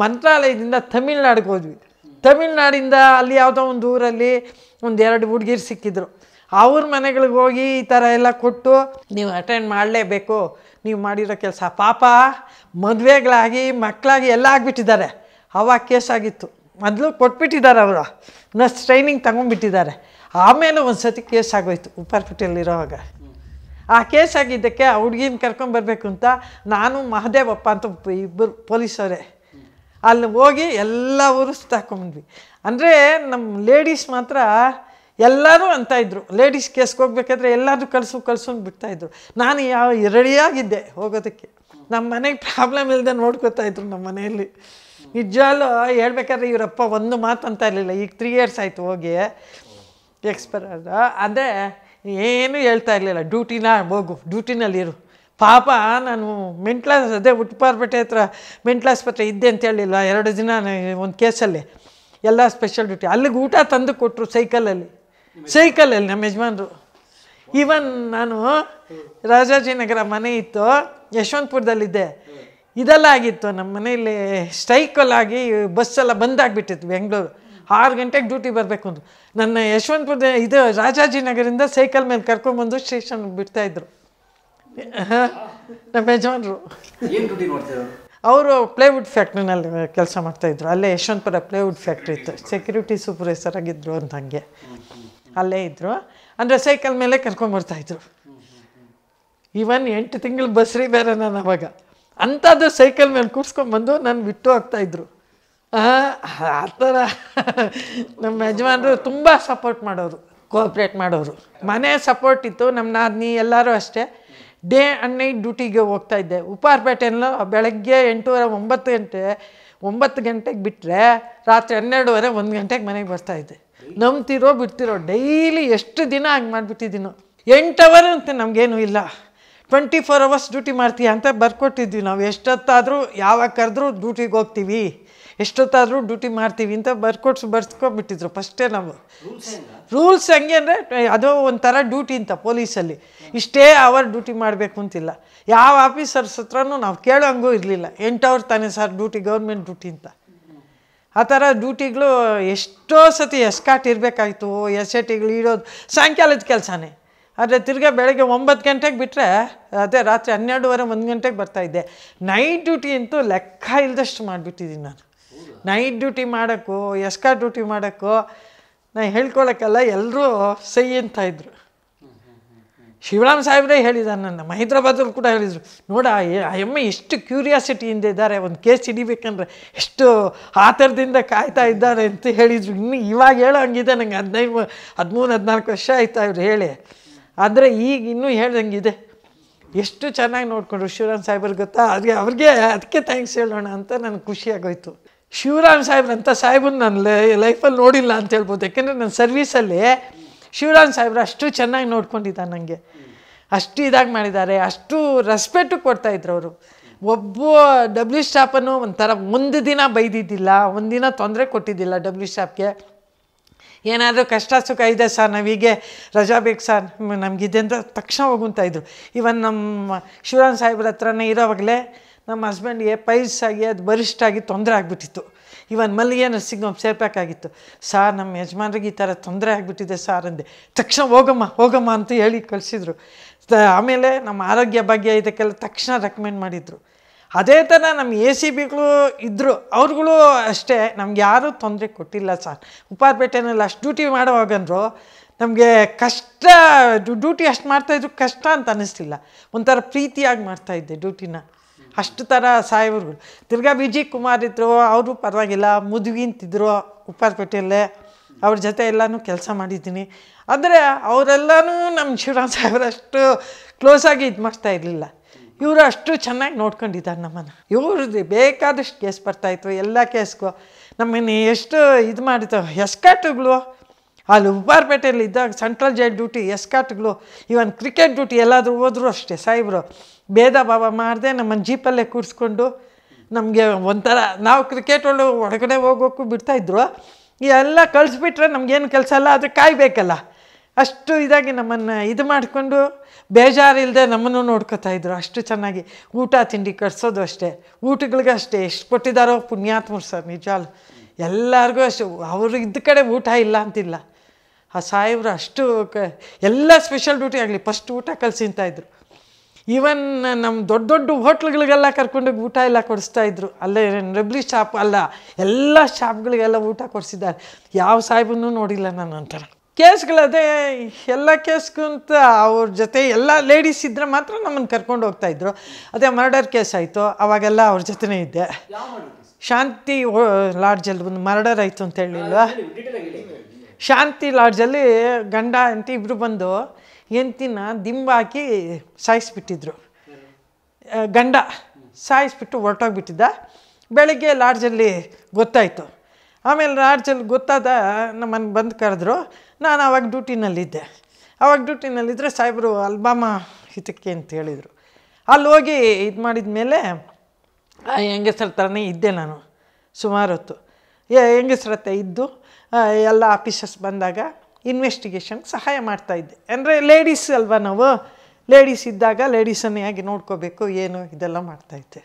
ಮಂತ್ರಾಲಯದಿಂದ ತಮಿಳ್ನಾಡಿಗೆ ಹೋದ್ವಿ ತಮಿಳ್ನಾಡಿಂದ ಅಲ್ಲಿ ಯಾವುದೋ ಒಂದು ಊರಲ್ಲಿ ಒಂದು ಎರಡು ಹುಡುಗಿರು ಸಿಕ್ಕಿದ್ರು ಅವ್ರ ಮನೆಗಳಿಗೆ ಹೋಗಿ ಈ ಥರ ಎಲ್ಲ ಕೊಟ್ಟು ನೀವು ಅಟೆಂಡ್ ಮಾಡಲೇಬೇಕು ನೀವು ಮಾಡಿರೋ ಕೆಲಸ ಪಾಪ ಮದುವೆಗಳಾಗಿ ಮಕ್ಕಳಾಗಿ ಎಲ್ಲ ಆಗಿಬಿಟ್ಟಿದ್ದಾರೆ ಅವಾಗ ಕೇಸಾಗಿತ್ತು ಮೊದಲು ಕೊಟ್ಬಿಟ್ಟಿದ್ದಾರೆ ಅವರು ನರ್ಸ್ ಟ್ರೈನಿಂಗ್ ತಗೊಂಡ್ಬಿಟ್ಟಿದ್ದಾರೆ ಆಮೇಲೆ ಒಂದು ಸತಿ ಕೇಸ್ ಆಗೋಯ್ತು ಇರೋವಾಗ ಆ ಕೇಸ್ ಆಗಿದ್ದಕ್ಕೆ ಆ ಹುಡುಗಿನ ಕರ್ಕೊಂಬರ್ಬೇಕು ಅಂತ ನಾನು ಮಹದೇವಪ್ಪ ಅಂತ ಇಬ್ಬರು ಪೊಲೀಸವರೇ ಅಲ್ಲಿ ಹೋಗಿ ಎಲ್ಲ ಊರು ಸುತ್ತಾಕೊಂಡ್ವಿ ಅಂದರೆ ನಮ್ಮ ಲೇಡೀಸ್ ಮಾತ್ರ ಎಲ್ಲರೂ ಅಂತ ಇದ್ದರು ಲೇಡೀಸ್ ಕೇಸ್ಗೆ ಹೋಗ್ಬೇಕಾದ್ರೆ ಎಲ್ಲರೂ ಕಳಿಸು ಕಳಿಸು ಬಿಡ್ತಾಯಿದ್ರು ನಾನು ಯಾವ ರೆಡಿಯಾಗಿದ್ದೆ ಹೋಗೋದಕ್ಕೆ ನಮ್ಮ ಮನೆಗೆ ಪ್ರಾಬ್ಲಮ್ ಇಲ್ಲದೆ ನೋಡ್ಕೋತಾಯಿದ್ರು ಇದ್ರು ನಮ್ಮ ಮನೆಯಲ್ಲಿ ನಿಜಾಲು ಹೇಳ್ಬೇಕಾದ್ರೆ ಇವರಪ್ಪ ಒಂದು ಮಾತು ಅಂತ ಇರಲಿಲ್ಲ ಈಗ ತ್ರೀ ಇಯರ್ಸ್ ಆಯಿತು ಹೋಗಿ ಎಕ್ಸ್ಪೈರ್ ಅಂದರೆ ಏನೂ ಹೇಳ್ತಾ ಇರಲಿಲ್ಲ ಡ್ಯೂಟಿನ ಹೋಗು ಡ್ಯೂಟಿನಲ್ಲಿರು ಪಾಪ ನಾನು ಮೆಂಟ್ಲಾಸ್ ಅದೇ ಉಟ್ಪಾರ್ಪೇಟೆ ಹತ್ರ ಆಸ್ಪತ್ರೆ ಇದ್ದೆ ಅಂತ ಹೇಳಿಲ್ಲ ಎರಡು ದಿನ ಒಂದು ಕೇಸಲ್ಲಿ ಎಲ್ಲ ಸ್ಪೆಷಲ್ ಡ್ಯೂಟಿ ಅಲ್ಲಿಗೆ ಊಟ ತಂದು ಕೊಟ್ಟರು ಸೈಕಲಲ್ಲಿ ಸೈಕಲಲ್ಲಿ ನಮ್ಮ ಯಜಮಾನ್ರು ಈವನ್ ನಾನು ರಾಜಾಜಿನಗರ ಮನೆ ಇತ್ತು ಯಶವಂತಪುರದಲ್ಲಿದ್ದೆ ಇದೆಲ್ಲ ಆಗಿತ್ತು ನಮ್ಮ ಮನೆಯಲ್ಲಿ ಸ್ಟ್ರೈಕಲ್ಲಾಗಿ ಬಸ್ಸೆಲ್ಲ ಬಂದಾಗ್ಬಿಟ್ಟಿತ್ತು ಬೆಂಗಳೂರು ಆರು ಗಂಟೆಗೆ ಡ್ಯೂಟಿ ಬರಬೇಕು ಅಂತ ನನ್ನ ಯಶವಂತಪುರದ ಇದು ರಾಜಾಜಿನಗರಿಂದ ಸೈಕಲ್ ಮೇಲೆ ಕರ್ಕೊಂಡ್ಬಂದು ಸ್ಟೇಷನ್ ಬಿಡ್ತಾಯಿದ್ರು ನಮ್ಮ ಯಜಮಾನರು ಅವರು ಪ್ಲೇವುಡ್ ಫ್ಯಾಕ್ಟ್ರಿನಲ್ಲಿ ಕೆಲಸ ಮಾಡ್ತಾಯಿದ್ರು ಅಲ್ಲೇ ಯಶವಂತಪುರ ಪ್ಲೇವುಡ್ ಫ್ಯಾಕ್ಟ್ರಿ ಇತ್ತು ಸೆಕ್ಯೂರಿಟಿ ಸೂಪರ್ವೈಸರ್ ಆಗಿದ್ರು ಅಂತ ಹಂಗೆ ಅಲ್ಲೇ ಇದ್ದರು ಅಂದರೆ ಸೈಕಲ್ ಮೇಲೆ ಕರ್ಕೊಂಬರ್ತಾಯಿದ್ರು ಇವನ್ ಎಂಟು ತಿಂಗಳು ಬಸ್ರಿ ಬೇರೆ ನಾನು ಅವಾಗ ಅಂಥದ್ದು ಸೈಕಲ್ ಮೇಲೆ ಕೂರ್ಸ್ಕೊಂಡ್ಬಂದು ನಾನು ಬಿಟ್ಟು ಹೋಗ್ತಾಯಿದ್ರು ಆ ಥರ ನಮ್ಮ ಯಜಮಾನರು ತುಂಬ ಸಪೋರ್ಟ್ ಮಾಡೋರು ಕೋಆಪ್ರೇಟ್ ಮಾಡೋರು ಮನೆ ಸಪೋರ್ಟ್ ಇತ್ತು ನಮ್ಮ ನಾದಿನಿ ಎಲ್ಲರೂ ಅಷ್ಟೇ ಡೇ ಆ್ಯಂಡ್ ನೈಟ್ ಡ್ಯೂಟಿಗೆ ಹೋಗ್ತಾಯಿದ್ದೆ ಉಪ್ಪಾರಪೇಟೆಯಲ್ಲೂ ಬೆಳಗ್ಗೆ ಎಂಟೂವರೆ ಒಂಬತ್ತು ಗಂಟೆ ಒಂಬತ್ತು ಗಂಟೆಗೆ ಬಿಟ್ಟರೆ ರಾತ್ರಿ ಹನ್ನೆರಡುವರೆ ಒಂದು ಗಂಟೆಗೆ ಮನೆಗೆ ಬರ್ತಾಯಿದ್ದೆ ನಂಬ್ತಿರೋ ಬಿಡ್ತಿರೋ ಡೈಲಿ ಎಷ್ಟು ದಿನ ಹಂಗೆ ಮಾಡಿಬಿಟ್ಟಿದ್ದೀನೋ ಎಂಟು ಅವರ್ ಅಂತ ನಮಗೇನು ಇಲ್ಲ ಟ್ವೆಂಟಿ ಫೋರ್ ಅವರ್ಸ್ ಡ್ಯೂಟಿ ಮಾಡ್ತೀಯ ಅಂತ ಬರ್ಕೊಟ್ಟಿದ್ವಿ ನಾವು ಎಷ್ಟೊತ್ತಾದರೂ ಯಾವಾಗ ಕರೆದ್ರೂ ಡ್ಯೂಟಿಗೆ ಹೋಗ್ತೀವಿ ಎಷ್ಟೊತ್ತಾದರೂ ಡ್ಯೂಟಿ ಮಾಡ್ತೀವಿ ಅಂತ ಬರ್ಕೊಟ್ಸ್ ಬರ್ಸ್ಕೊಬಿಟ್ಟಿದ್ರು ಫಸ್ಟೇ ನಾವು ರೂಲ್ಸ್ ಹೆಂಗೆ ಅಂದರೆ ಅದು ಒಂಥರ ಡ್ಯೂಟಿ ಅಂತ ಪೊಲೀಸಲ್ಲಿ ಇಷ್ಟೇ ಅವರ್ ಡ್ಯೂಟಿ ಮಾಡಬೇಕು ಅಂತಿಲ್ಲ ಯಾವ ಆಫೀಸರ್ಸ್ ಹತ್ರನೂ ನಾವು ಕೇಳೋ ಹಂಗೂ ಇರಲಿಲ್ಲ ಎಂಟು ಅವರ್ ತಾನೇ ಸರ್ ಡ್ಯೂಟಿ ಗೌರ್ಮೆಂಟ್ ಡ್ಯೂಟಿ ಅಂತ ಆ ಥರ ಡ್ಯೂಟಿಗಳು ಎಷ್ಟೋ ಸತಿ ಎಸ್ಕಾಟ್ ಇರಬೇಕಾಯ್ತು ಎಸ್ ಎ ಟಿಗಳು ಇಡೋದು ಸಾಯಂಕಾಲದ ಕೆಲಸನೇ ಆದರೆ ತಿರ್ಗಾ ಬೆಳಗ್ಗೆ ಒಂಬತ್ತು ಗಂಟೆಗೆ ಬಿಟ್ಟರೆ ಅದೇ ರಾತ್ರಿ ಹನ್ನೆರಡುವರೆ ಒಂದು ಗಂಟೆಗೆ ಬರ್ತಾಯಿದ್ದೆ ನೈಟ್ ಡ್ಯೂಟಿ ಅಂತೂ ಲೆಕ್ಕ ಇಲ್ಲದಷ್ಟು ಮಾಡಿಬಿಟ್ಟಿದ್ದೀನಿ ನಾನು ನೈಟ್ ಡ್ಯೂಟಿ ಮಾಡೋಕ್ಕೂ ಎಸ್ಕಾ ಡ್ಯೂಟಿ ಮಾಡೋಕ್ಕೂ ನಾನು ಹೇಳ್ಕೊಳಕ್ಕೆಲ್ಲ ಎಲ್ಲರೂ ಸೈ ಅಂತ ಇದ್ರು ಶಿವರಾಮ್ ಸಾಹೇಬ್ರೇ ಹೇಳಿದ ನನ್ನ ಹೈದ್ರಾಬಾದಲ್ಲಿ ಕೂಡ ಹೇಳಿದರು ನೋಡ ಎಮ್ಮೆ ಎಷ್ಟು ಕ್ಯೂರಿಯಾಸಿಟಿಯಿಂದ ಇದ್ದಾರೆ ಒಂದು ಕೇಸ್ ಹಿಡಿಬೇಕಂದ್ರೆ ಎಷ್ಟು ಆತರದಿಂದ ಕಾಯ್ತಾ ಇದ್ದಾರೆ ಅಂತ ಹೇಳಿದರು ಇನ್ನು ಇವಾಗ ಹೇಳೋ ಹಂಗಿದೆ ನನಗೆ ಹದಿನೈದು ಹದಿಮೂರು ಹದಿನಾಲ್ಕು ವರ್ಷ ಆಯ್ತಾ ಇವ್ರು ಹೇಳಿ ಆದರೆ ಈಗ ಇನ್ನೂ ಇದೆ ಎಷ್ಟು ಚೆನ್ನಾಗಿ ನೋಡಿಕೊಂಡ್ರು ಶಿವರಾಮ್ ಸಾಹೇಬ್ರು ಗೊತ್ತಾ ಅದಕ್ಕೆ ಅವ್ರಿಗೆ ಅದಕ್ಕೆ ಥ್ಯಾಂಕ್ಸ್ ಹೇಳೋಣ ಅಂತ ನನಗೆ ಖುಷಿಯಾಗೋಯ್ತು ಶಿವರಾಮ್ ಸಾಹೇಬ್ರಂಥ ಸಾಹೇಬನ್ನ ನನ್ನ ಲೈಫಲ್ಲಿ ನೋಡಿಲ್ಲ ಅಂತ ಹೇಳ್ಬೋದು ಯಾಕೆಂದರೆ ನನ್ನ ಸರ್ವೀಸಲ್ಲಿ ಶಿವರಾಮ್ ಸಾಹೇಬ್ರು ಅಷ್ಟು ಚೆನ್ನಾಗಿ ನೋಡ್ಕೊಂಡಿದ್ದ ನನಗೆ ಅಷ್ಟು ಇದಾಗಿ ಮಾಡಿದ್ದಾರೆ ಅಷ್ಟು ರೆಸ್ಪೆಕ್ಟು ಕೊಡ್ತಾಯಿದ್ರು ಅವರು ಒಬ್ಬ ಡಬ್ಲ್ಯೂ ಸ್ಟಾಪನ್ನು ಒಂಥರ ಒಂದು ದಿನ ಬೈದಿದ್ದಿಲ್ಲ ಒಂದಿನ ತೊಂದರೆ ಕೊಟ್ಟಿದ್ದಿಲ್ಲ ಡಬ್ಲ್ಯೂ ಸ್ಟಾಪ್ಗೆ ಏನಾದರೂ ಕಷ್ಟ ಸುಖ ಇದೆ ಸರ್ ನಾವೀಗೆ ರಜಾ ಬೇಕು ಸರ್ ನಮಗಿದೆ ಅಂತ ತಕ್ಷಣ ಹೋಗುಂತ ಇದ್ರು ಇವನ್ ನಮ್ಮ ಶಿವರಾಮ್ ಸಾಹೇಬ್ರ ಹತ್ರನೇ ಇರೋವಾಗಲೇ ನಮ್ಮ ಹಸ್ಬೆಂಡ್ಗೆ ಪೈಸಾಗಿ ಅದು ಬರಿಷ್ಠ ಆಗಿ ತೊಂದರೆ ಆಗಿಬಿಟ್ಟಿತ್ತು ಇವನ್ ಮಲ್ಲಿಗೆ ನರ್ಸಿಗೆ ಒಂದು ಸೇರ್ಬೇಕಾಗಿತ್ತು ಸಾರ್ ನಮ್ಮ ಯಜಮಾನ್ರಿಗೆ ಈ ಥರ ತೊಂದರೆ ಆಗಿಬಿಟ್ಟಿದೆ ಸಾರ್ ಅಂದೆ ತಕ್ಷಣ ಹೋಗಮ್ಮ ಹೋಗಮ್ಮ ಅಂತ ಹೇಳಿ ಕಳಿಸಿದ್ರು ಆಮೇಲೆ ನಮ್ಮ ಆರೋಗ್ಯ ಭಾಗ್ಯ ಇದಕ್ಕೆಲ್ಲ ತಕ್ಷಣ ರೆಕಮೆಂಡ್ ಮಾಡಿದರು ಅದೇ ಥರ ನಮ್ಮ ಎ ಸಿ ಬಿಗಳು ಇದ್ದರು ಅವ್ರುಗಳು ಅಷ್ಟೇ ನಮ್ಗೆ ಯಾರೂ ತೊಂದರೆ ಕೊಟ್ಟಿಲ್ಲ ಸರ್ ಉಪ್ಪಾರಪೇಟೆನಲ್ಲಿ ಅಷ್ಟು ಡ್ಯೂಟಿ ಮಾಡುವಾಗಂದ್ರು ನಮಗೆ ಕಷ್ಟ ಡ್ಯೂಟಿ ಅಷ್ಟು ಮಾಡ್ತಾಯಿದ್ರು ಕಷ್ಟ ಅಂತ ಅನ್ನಿಸ್ತಿಲ್ಲ ಒಂಥರ ಪ್ರೀತಿಯಾಗಿ ಮಾಡ್ತಾಯಿದ್ದೆ ಡ್ಯೂಟಿನ ಅಷ್ಟು ಥರ ಸಾಹೇಬ್ರುಗಳು ತಿರ್ಗಾ ಜಿ ಕುಮಾರ್ ಇದ್ದರು ಅವರು ಪರವಾಗಿಲ್ಲ ಮುದುಗಿ ಅಂತಿದ್ರು ಅವ್ರ ಜೊತೆ ಎಲ್ಲನೂ ಕೆಲಸ ಮಾಡಿದ್ದೀನಿ ಆದರೆ ಅವರೆಲ್ಲನೂ ನಮ್ಮ ಶಿವರಾಮ್ ಸಾಹೇಬ್ರಷ್ಟು ಕ್ಲೋಸಾಗಿ ಇದು ಮಾಡ್ತಾ ಇರಲಿಲ್ಲ ಇವರು ಅಷ್ಟು ಚೆನ್ನಾಗಿ ನೋಡ್ಕೊಂಡಿದ್ದಾರೆ ನಮ್ಮನ್ನು ಇವ್ರದ್ದು ಬೇಕಾದಷ್ಟು ಕೇಸ್ ಬರ್ತಾಯಿತ್ತು ಎಲ್ಲ ಕೇಸ್ಗೂ ನಮ್ಮನ್ನು ಎಷ್ಟು ಇದು ಮಾಡಿತು ಎಸ್ಕಾಟುಗಳು ಅಲ್ಲಿ ಉಬ್ಬಾರ್ಪೇಟೆಯಲ್ಲಿ ಇದ್ದಾಗ ಸೆಂಟ್ರಲ್ ಜೈಲ್ ಡ್ಯೂಟಿ ಎಸ್ಕಾಟ್ಗಳು ಇವನ್ ಕ್ರಿಕೆಟ್ ಡ್ಯೂಟಿ ಎಲ್ಲಾದರೂ ಹೋದರೂ ಅಷ್ಟೇ ಸಾಯಿಬ್ರು ಭೇದ ಭಾವ ಮಾಡದೆ ನಮ್ಮನ್ನು ಜೀಪಲ್ಲೇ ಕೂಡಿಸ್ಕೊಂಡು ನಮಗೆ ಒಂಥರ ನಾವು ಕ್ರಿಕೆಟ್ ಒಳ್ಳೆ ಒಳಗಡೆ ಹೋಗೋಕ್ಕೂ ಬಿಡ್ತಾಯಿದ್ರು ಎಲ್ಲ ಕಳಿಸ್ಬಿಟ್ರೆ ನಮಗೇನು ಕೆಲಸ ಅಲ್ಲ ಅದು ಕಾಯಬೇಕಲ್ಲ ಅಷ್ಟು ಇದಾಗಿ ನಮ್ಮನ್ನು ಇದು ಮಾಡಿಕೊಂಡು ಬೇಜಾರಿಲ್ಲದೆ ನಮ್ಮನ್ನು ನೋಡ್ಕೋತಾ ಇದ್ರು ಅಷ್ಟು ಚೆನ್ನಾಗಿ ಊಟ ತಿಂಡಿ ಕಟ್ಸೋದು ಅಷ್ಟೇ ಊಟಗಳಿಗೆ ಅಷ್ಟೇ ಎಷ್ಟು ಕೊಟ್ಟಿದ್ದಾರೋ ಪುಣ್ಯಾತ್ಮರು ಸರ್ ನಿಜಾಲ್ ಎಲ್ಲರಿಗೂ ಅಷ್ಟು ಅವರು ಇದ್ದ ಕಡೆ ಊಟ ಇಲ್ಲ ಅಂತಿಲ್ಲ ಆ ಸಾಹೇಬರು ಅಷ್ಟು ಕ ಎಲ್ಲ ಸ್ಪೆಷಲ್ ಡ್ಯೂಟಿ ಆಗಲಿ ಫಸ್ಟ್ ಊಟ ಇದ್ರು ಈವನ್ ನಮ್ಮ ದೊಡ್ಡ ದೊಡ್ಡ ಹೋಟ್ಲ್ಗಳಿಗೆಲ್ಲ ಕರ್ಕೊಂಡೋಗಿ ಊಟ ಎಲ್ಲ ಕೊಡಿಸ್ತಾಯಿದ್ರು ಅಲ್ಲೇ ರೆಬ್ಲಿ ಶಾಪ್ ಅಲ್ಲ ಎಲ್ಲ ಶಾಪ್ಗಳಿಗೆಲ್ಲ ಊಟ ಕೊಡಿಸಿದ್ದಾರೆ ಯಾವ ಸಾಹೇಬನ್ನು ನೋಡಿಲ್ಲ ನಾನು ಅಂತಾರೆ ಕೇಸ್ಗಳದೇ ಎಲ್ಲ ಕೇಸ್ಗಂತ ಅವ್ರ ಜೊತೆ ಎಲ್ಲ ಲೇಡೀಸ್ ಇದ್ದರೆ ಮಾತ್ರ ನಮ್ಮನ್ನು ಕರ್ಕೊಂಡು ಹೋಗ್ತಾಯಿದ್ರು ಅದೇ ಮರ್ಡರ್ ಕೇಸ್ ಆಯಿತು ಅವಾಗೆಲ್ಲ ಅವ್ರ ಜೊತೆನೇ ಇದ್ದೆ ಶಾಂತಿ ಲಾಡ್ಜಲ್ಲಿ ಒಂದು ಮರ್ಡರ್ ಆಯಿತು ಅಂತ ಹೇಳಿಲ್ವಾ ಶಾಂತಿ ಲಾಡ್ಜಲ್ಲಿ ಗಂಡ ಅಂತ ಇಬ್ಬರು ಬಂದು ಎಂತಿನ ದಿಂಬ ಹಾಕಿ ಸಾಯಿಸ್ಬಿಟ್ಟಿದ್ರು ಗಂಡ ಸಾಯಿಸ್ಬಿಟ್ಟು ಹೊರಟೋಗ್ಬಿಟ್ಟಿದ್ದ ಬೆಳಗ್ಗೆ ಲಾಡ್ಜಲ್ಲಿ ಗೊತ್ತಾಯಿತು ಆಮೇಲೆ ಲಾಡ್ಜಲ್ಲಿ ಗೊತ್ತಾದ ನಮ್ಮನ್ನು ಬಂದು ಕರೆದ್ರು ನಾನು ಆವಾಗ ಡ್ಯೂಟಿನಲ್ಲಿದ್ದೆ ಆವಾಗ ಡ್ಯೂಟಿನಲ್ಲಿದ್ದರೆ ಸಾಹೇಬರು ಅಲ್ಬಾಮ ಹಿತಕ್ಕೆ ಅಂತ ಹೇಳಿದರು ಅಲ್ಲಿ ಹೋಗಿ ಇದು ಮಾಡಿದ ಮೇಲೆ ಹೆಂಗಸರ ಥರನೇ ಇದ್ದೆ ನಾನು ಸುಮಾರು ಹೊತ್ತು ಹೆಂಗಸ್ರ ಹತ್ರ ಇದ್ದು ಎಲ್ಲ ಆಫೀಸಸ್ ಬಂದಾಗ ಇನ್ವೆಸ್ಟಿಗೇಷನ್ಗೆ ಸಹಾಯ ಮಾಡ್ತಾಯಿದ್ದೆ ಅಂದರೆ ಲೇಡೀಸ್ ಅಲ್ವಾ ನಾವು ಲೇಡೀಸ್ ಇದ್ದಾಗ ಲೇಡೀಸನ್ನೇ ಆಗಿ ನೋಡ್ಕೋಬೇಕು ಏನು ಇದೆಲ್ಲ ಮಾಡ್ತಾಯಿದ್ದೆ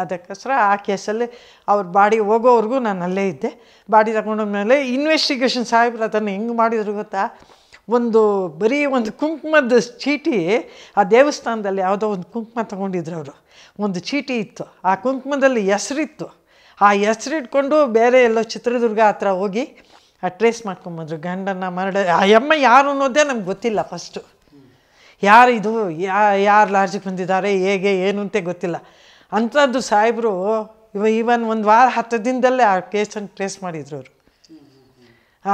ಅದಕ್ಕೋಸ್ಕರ ಆ ಕೇಸಲ್ಲಿ ಅವ್ರ ಬಾಡಿ ಹೋಗೋವರೆಗೂ ನಾನು ಅಲ್ಲೇ ಇದ್ದೆ ಬಾಡಿ ತಗೊಂಡೋದ್ಮೇಲೆ ಇನ್ವೆಸ್ಟಿಗೇಷನ್ ಸಾಹೇಬ್ರು ಅದನ್ನು ಹೆಂಗೆ ಮಾಡಿದ್ರು ಗೊತ್ತಾ ಒಂದು ಬರೀ ಒಂದು ಕುಂಕುಮದ ಚೀಟಿ ಆ ದೇವಸ್ಥಾನದಲ್ಲಿ ಯಾವುದೋ ಒಂದು ಕುಂಕುಮ ತೊಗೊಂಡಿದ್ರು ಅವರು ಒಂದು ಚೀಟಿ ಇತ್ತು ಆ ಕುಂಕುಮದಲ್ಲಿ ಹೆಸರಿತ್ತು ಆ ಹೆಸರಿಟ್ಕೊಂಡು ಬೇರೆ ಎಲ್ಲೋ ಚಿತ್ರದುರ್ಗ ಹತ್ರ ಹೋಗಿ ಆ ಟ್ರೇಸ್ ಮಾಡ್ಕೊಂಬಂದರು ಗಂಡನ ಮರಡ ಆ ಎಮ್ಮ ಯಾರು ಅನ್ನೋದೇ ನಮ್ಗೆ ಗೊತ್ತಿಲ್ಲ ಫಸ್ಟು ಯಾರು ಇದು ಯಾರು ಲಾಡ್ಜಿಗೆ ಬಂದಿದ್ದಾರೆ ಹೇಗೆ ಏನು ಅಂತ ಗೊತ್ತಿಲ್ಲ ಅಂಥದ್ದು ಸಾಹೇಬರು ಇವ ಈವನ್ ಒಂದು ವಾರ ಹತ್ತು ದಿನದಲ್ಲೇ ಆ ಕೇಸನ್ನು ಟ್ರೇಸ್ ಮಾಡಿದ್ರು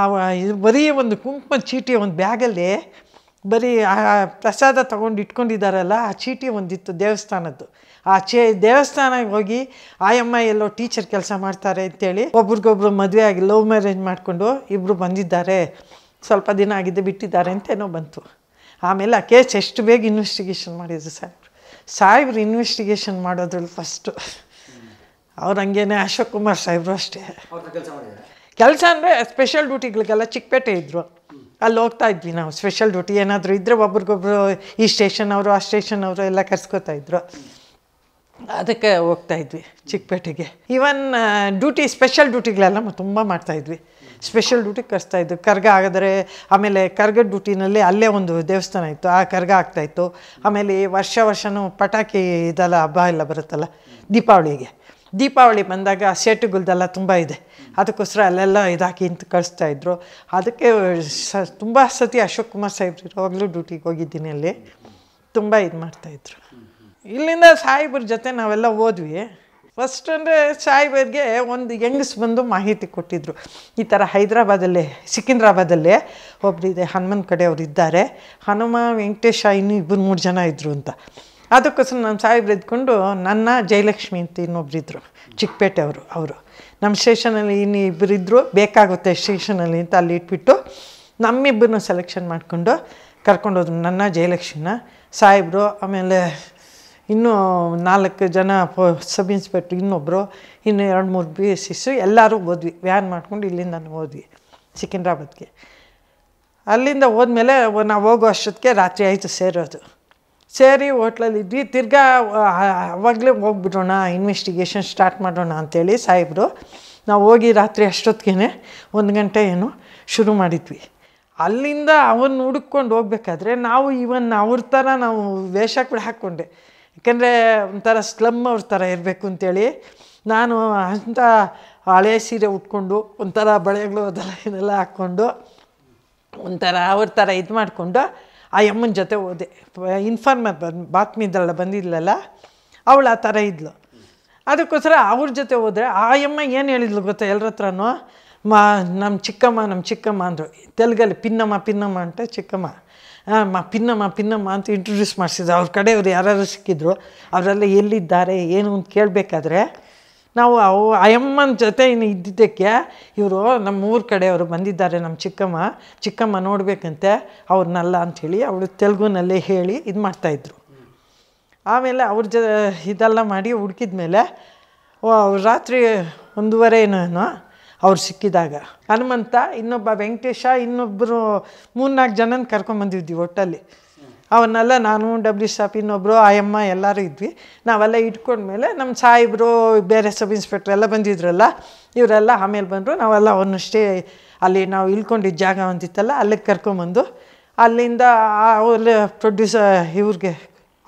ಅವರು ಆ ಬರೀ ಒಂದು ಕುಂಕುಮ ಚೀಟಿ ಒಂದು ಬ್ಯಾಗಲ್ಲಿ ಬರೀ ಆ ಪ್ರಸಾದ ತೊಗೊಂಡು ಇಟ್ಕೊಂಡಿದ್ದಾರಲ್ಲ ಆ ಚೀಟಿ ಒಂದಿತ್ತು ದೇವಸ್ಥಾನದ್ದು ಆ ಚೇ ದೇವಸ್ಥಾನಕ್ಕೆ ಹೋಗಿ ಆಯಮ್ಮ ಎಲ್ಲೋ ಟೀಚರ್ ಕೆಲಸ ಮಾಡ್ತಾರೆ ಅಂತೇಳಿ ಒಬ್ರಿಗೊಬ್ರು ಮದುವೆ ಆಗಿ ಲವ್ ಮ್ಯಾರೇಜ್ ಮಾಡಿಕೊಂಡು ಇಬ್ಬರು ಬಂದಿದ್ದಾರೆ ಸ್ವಲ್ಪ ದಿನ ಆಗಿದ್ದು ಬಿಟ್ಟಿದ್ದಾರೆ ಅಂತೇನೋ ಬಂತು ಆಮೇಲೆ ಆ ಕೇಸ್ ಎಷ್ಟು ಬೇಗ ಇನ್ವೆಸ್ಟಿಗೇಷನ್ ಮಾಡಿದ್ರು ಸರ್ ಸಾಹೇಬ್ರು ಇನ್ವೆಸ್ಟಿಗೇಷನ್ ಮಾಡೋದ್ರಲ್ಲಿ ಫಸ್ಟು ಅವ್ರು ಹಂಗೇನೆ ಅಶೋಕ್ ಕುಮಾರ್ ಸಾಹೇಬ್ರು ಅಷ್ಟೇ ಕೆಲಸ ಅಂದರೆ ಸ್ಪೆಷಲ್ ಡ್ಯೂಟಿಗಳಿಗೆಲ್ಲ ಚಿಕ್ಕಪೇಟೆ ಇದ್ದರು ಅಲ್ಲಿ ಹೋಗ್ತಾ ಇದ್ವಿ ನಾವು ಸ್ಪೆಷಲ್ ಡ್ಯೂಟಿ ಏನಾದರೂ ಇದ್ದರೆ ಒಬ್ರಿಗೊಬ್ರು ಈ ಸ್ಟೇಷನ್ ಅವರು ಆ ಸ್ಟೇಷನ್ ಅವರು ಎಲ್ಲ ಕರ್ಸ್ಕೊತಾ ಇದ್ರು ಅದಕ್ಕೆ ಹೋಗ್ತಾ ಇದ್ವಿ ಚಿಕ್ಕಪೇಟೆಗೆ ಈವನ್ ಡ್ಯೂಟಿ ಸ್ಪೆಷಲ್ ಡ್ಯೂಟಿಗಳೆಲ್ಲ ತುಂಬ ಮಾಡ್ತಾಯಿದ್ವಿ ಸ್ಪೆಷಲ್ ಡ್ಯೂಟಿ ಕಳಿಸ್ತಾ ಇದ್ದರು ಕರ್ಗ ಆದರೆ ಆಮೇಲೆ ಕರ್ಗ ಡ್ಯೂಟಿನಲ್ಲಿ ಅಲ್ಲೇ ಒಂದು ದೇವಸ್ಥಾನ ಇತ್ತು ಆ ಕರ್ಗ ಆಗ್ತಾಯಿತ್ತು ಆಮೇಲೆ ವರ್ಷ ವರ್ಷವೂ ಪಟಾಕಿ ಇದೆಲ್ಲ ಹಬ್ಬ ಎಲ್ಲ ಬರುತ್ತಲ್ಲ ದೀಪಾವಳಿಗೆ ದೀಪಾವಳಿ ಬಂದಾಗ ಸೇಟುಗುಳ್ದೆಲ್ಲ ತುಂಬ ಇದೆ ಅದಕ್ಕೋಸ್ಕರ ಅಲ್ಲೆಲ್ಲ ಇದಾಕಿ ಇಂತ ಕಳಿಸ್ತಾಯಿದ್ರು ಅದಕ್ಕೆ ಸ ತುಂಬ ಸತಿ ಅಶೋಕ್ ಕುಮಾರ್ ಸಾಹೇಬ್ರು ಇರೋವಾಗಲೂ ಡ್ಯೂಟಿಗೆ ಹೋಗಿದ್ದೀನಿ ಅಲ್ಲಿ ತುಂಬ ಇದು ಮಾಡ್ತಾಯಿದ್ರು ಇಲ್ಲಿಂದ ಸಾಹೇಬ್ರ ಜೊತೆ ನಾವೆಲ್ಲ ಹೋದ್ವಿ ಫಸ್ಟ್ ಅಂದರೆ ಸಾಯಿ ಒಂದು ಯಂಗ್ಸ್ ಬಂದು ಮಾಹಿತಿ ಕೊಟ್ಟಿದ್ದರು ಈ ಥರ ಹೈದರಾಬಾದಲ್ಲೇ ಸಿಕಿಂದ್ರಾಬಾದಲ್ಲೇ ಒಬ್ಬರಿದೆ ಹನುಮನ್ ಕಡೆ ಅವರು ಇದ್ದಾರೆ ಹನುಮ ವೆಂಕಟೇಶ ಇನ್ನೂ ಇಬ್ಬರು ಮೂರು ಜನ ಇದ್ದರು ಅಂತ ಅದಕ್ಕೋಸ್ಕರ ನಮ್ಮ ಸಾಹೇಬ್ರು ಇದ್ಕೊಂಡು ನನ್ನ ಜಯಲಕ್ಷ್ಮಿ ಅಂತ ಇನ್ನೊಬ್ಬರಿದ್ದರು ಚಿಕ್ಕಪೇಟೆ ಅವರು ಅವರು ನಮ್ಮ ಸ್ಟೇಷನಲ್ಲಿ ಇನ್ನು ಇಬ್ಬರಿದ್ದರು ಬೇಕಾಗುತ್ತೆ ಸ್ಟೇಷನಲ್ಲಿ ಅಂತ ಅಲ್ಲಿ ಇಟ್ಬಿಟ್ಟು ನಮ್ಮಿಬ್ಬರನ್ನ ಸೆಲೆಕ್ಷನ್ ಮಾಡಿಕೊಂಡು ಕರ್ಕೊಂಡೋದ್ರು ನನ್ನ ಜಯಲಕ್ಷ್ಮಿನ ಸಾಹೇಬರು ಆಮೇಲೆ ಇನ್ನೂ ನಾಲ್ಕು ಜನ ಸಬ್ ಇನ್ಸ್ಪೆಕ್ಟ್ರ್ ಇನ್ನೊಬ್ಬರು ಇನ್ನು ಎರಡು ಮೂರು ಬಿ ಎಸ್ ಸಿಸು ಎಲ್ಲರೂ ಹೋದ್ವಿ ವ್ಯಾನ್ ಮಾಡ್ಕೊಂಡು ಇಲ್ಲಿಂದ ಹೋದ್ವಿ ಸಿಕಿಂದ್ರಾಬಾದ್ಗೆ ಅಲ್ಲಿಂದ ಹೋದ್ಮೇಲೆ ನಾವು ಹೋಗೋ ಅಷ್ಟೊತ್ತಿಗೆ ರಾತ್ರಿ ಆಯಿತು ಸೇರೋದು ಸೇರಿ ಹೋಟ್ಲಲ್ಲಿ ಇದ್ವಿ ತಿರ್ಗಾ ಅವಾಗಲೇ ಹೋಗ್ಬಿಡೋಣ ಇನ್ವೆಸ್ಟಿಗೇಷನ್ ಸ್ಟಾರ್ಟ್ ಮಾಡೋಣ ಅಂಥೇಳಿ ಸಾಹೇಬರು ನಾವು ಹೋಗಿ ರಾತ್ರಿ ಅಷ್ಟೊತ್ತಿಗೆ ಒಂದು ಗಂಟೆ ಏನು ಶುರು ಮಾಡಿದ್ವಿ ಅಲ್ಲಿಂದ ಅವನ್ನ ಹುಡುಕ್ಕೊಂಡು ಹೋಗ್ಬೇಕಾದ್ರೆ ನಾವು ಇವನ್ ಅವ್ರ ಥರ ನಾವು ವೇಷ ಕೂಡ ಹಾಕ್ಕೊಂಡೆ ಯಾಕೆಂದರೆ ಒಂಥರ ಸ್ಲಮ್ ಅವ್ರ ಥರ ಇರಬೇಕು ಅಂತೇಳಿ ನಾನು ಅಂಥ ಹಳೆ ಸೀರೆ ಉಟ್ಕೊಂಡು ಒಂಥರ ಬಳೆಗಳು ಅದೆಲ್ಲ ಏನೆಲ್ಲ ಹಾಕ್ಕೊಂಡು ಒಂಥರ ಅವ್ರ ಥರ ಇದು ಮಾಡಿಕೊಂಡು ಆ ಯಮ್ಮನ ಜೊತೆ ಹೋದೆ ಇನ್ಫಾರ್ಮರ್ ಬಂದು ಬಾತ್ಮಿ ಬಂದಿದ್ಲಲ್ಲ ಅವಳು ಆ ಥರ ಇದ್ಲು ಅದಕ್ಕೋಸ್ಕರ ಅವ್ರ ಜೊತೆ ಹೋದರೆ ಆ ಯಮ್ಮ ಏನು ಹೇಳಿದ್ಲು ಗೊತ್ತಾ ಎಲ್ಲರ ಹತ್ರನೂ ಮಾ ನಮ್ಮ ಚಿಕ್ಕಮ್ಮ ನಮ್ಮ ಚಿಕ್ಕಮ್ಮ ಅಂದರು ತೆಲುಗಲ್ಲಿ ಪಿನ್ನಮ್ಮ ಪಿನ್ನಮ್ಮ ಅಂತ ಚಿಕ್ಕಮ್ಮ ಮಾ ಪಿನ್ನಮ್ಮ ಪಿನ್ನಮ್ಮ ಅಂತ ಇಂಟ್ರೊಡ್ಯೂಸ್ ಮಾಡಿಸಿದ್ರು ಅವ್ರ ಕಡೆಯವ್ರು ಯಾರು ಸಿಕ್ಕಿದ್ರು ಅವರೆಲ್ಲ ಎಲ್ಲಿದ್ದಾರೆ ಏನು ಅಂತ ಕೇಳಬೇಕಾದ್ರೆ ನಾವು ಅವು ಅಯ್ಯಮ್ಮನ ಜೊತೆ ಇನ್ನು ಇದ್ದಿದ್ದಕ್ಕೆ ಇವರು ನಮ್ಮ ಊರ ಕಡೆಯವರು ಬಂದಿದ್ದಾರೆ ನಮ್ಮ ಚಿಕ್ಕಮ್ಮ ಚಿಕ್ಕಮ್ಮ ನೋಡಬೇಕಂತೆ ಅವ್ರನ್ನಲ್ಲ ಅಂಥೇಳಿ ಅವಳು ತೆಲುಗುನಲ್ಲೇ ಹೇಳಿ ಇದು ಮಾಡ್ತಾಯಿದ್ರು ಆಮೇಲೆ ಅವ್ರ ಜ ಇದೆಲ್ಲ ಮಾಡಿ ಹುಡುಕಿದ ಮೇಲೆ ರಾತ್ರಿ ಒಂದೂವರೆ ಏನೋ ಅವ್ರು ಸಿಕ್ಕಿದಾಗ ಹನುಮಂತ ಇನ್ನೊಬ್ಬ ವೆಂಕಟೇಶ ಇನ್ನೊಬ್ಬರು ಮೂರ್ನಾಲ್ಕು ಜನನ ಕರ್ಕೊಂಬಂದಿದ್ವಿ ಒಟ್ಟಲ್ಲಿ ಅವನ್ನೆಲ್ಲ ನಾನು ಡಬ್ಲ್ಯೂ ಸಾಪ್ ಇನ್ನೊಬ್ಬರು ಆಯಮ್ಮ ಎಲ್ಲರೂ ಇದ್ವಿ ನಾವೆಲ್ಲ ಇಟ್ಕೊಂಡ್ಮೇಲೆ ನಮ್ಮ ಸಾಹಿಬ್ರು ಬೇರೆ ಸಬ್ ಇನ್ಸ್ಪೆಕ್ಟ್ರ್ ಎಲ್ಲ ಬಂದಿದ್ರಲ್ಲ ಇವರೆಲ್ಲ ಆಮೇಲೆ ಬಂದರು ನಾವೆಲ್ಲ ಅವನ್ನಷ್ಟೇ ಅಲ್ಲಿ ನಾವು ಇಳ್ಕೊಂಡಿದ್ದ ಜಾಗ ಒಂದಿತ್ತಲ್ಲ ಅಲ್ಲಿಗೆ ಕರ್ಕೊಂಬಂದು ಅಲ್ಲಿಂದ ಆ ಪ್ರೊಡ್ಯೂಸರ್ ಇವ್ರಿಗೆ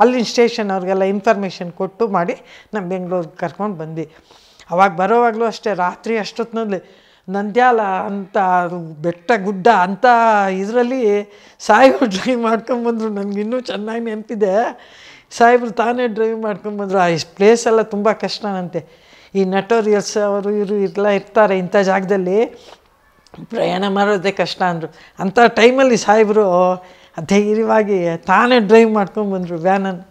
ಅಲ್ಲಿನ ಸ್ಟೇಷನ್ ಅವ್ರಿಗೆಲ್ಲ ಇನ್ಫಾರ್ಮೇಷನ್ ಕೊಟ್ಟು ಮಾಡಿ ನಮ್ಮ ಬೆಂಗಳೂರಿಗೆ ಕರ್ಕೊಂಡು ಬಂದ್ವಿ ಅವಾಗ ಬರೋವಾಗಲೂ ಅಷ್ಟೇ ರಾತ್ರಿ ಅಷ್ಟೊತ್ತಿನಲ್ಲಿ ನಂದ್ಯಾಲ ಅಂತ ಬೆಟ್ಟ ಗುಡ್ಡ ಅಂಥ ಇದರಲ್ಲಿ ಸಾಹೇಬ್ರು ಡ್ರೈವ್ ಮಾಡ್ಕೊಂಬಂದ್ರು ಇನ್ನೂ ಚೆನ್ನಾಗಿ ನೆನಪಿದೆ ಸಾಹೇಬ್ರು ತಾನೇ ಡ್ರೈವ್ ಮಾಡ್ಕೊಂಬಂದ್ರು ಆ ಪ್ಲೇಸ್ ಎಲ್ಲ ತುಂಬ ಕಷ್ಟನಂತೆ ಈ ನಟೋರಿಯಲ್ಸ್ ಅವರು ಇವರು ಎಲ್ಲ ಇರ್ತಾರೆ ಇಂಥ ಜಾಗದಲ್ಲಿ ಪ್ರಯಾಣ ಮಾಡೋದೇ ಕಷ್ಟ ಅಂದರು ಅಂಥ ಟೈಮಲ್ಲಿ ಸಾಹೇಬರು ಧೈರ್ಯವಾಗಿ ತಾನೇ ಡ್ರೈವ್ ಮಾಡ್ಕೊಂಬಂದರು ವ್ಯಾನನ್ನು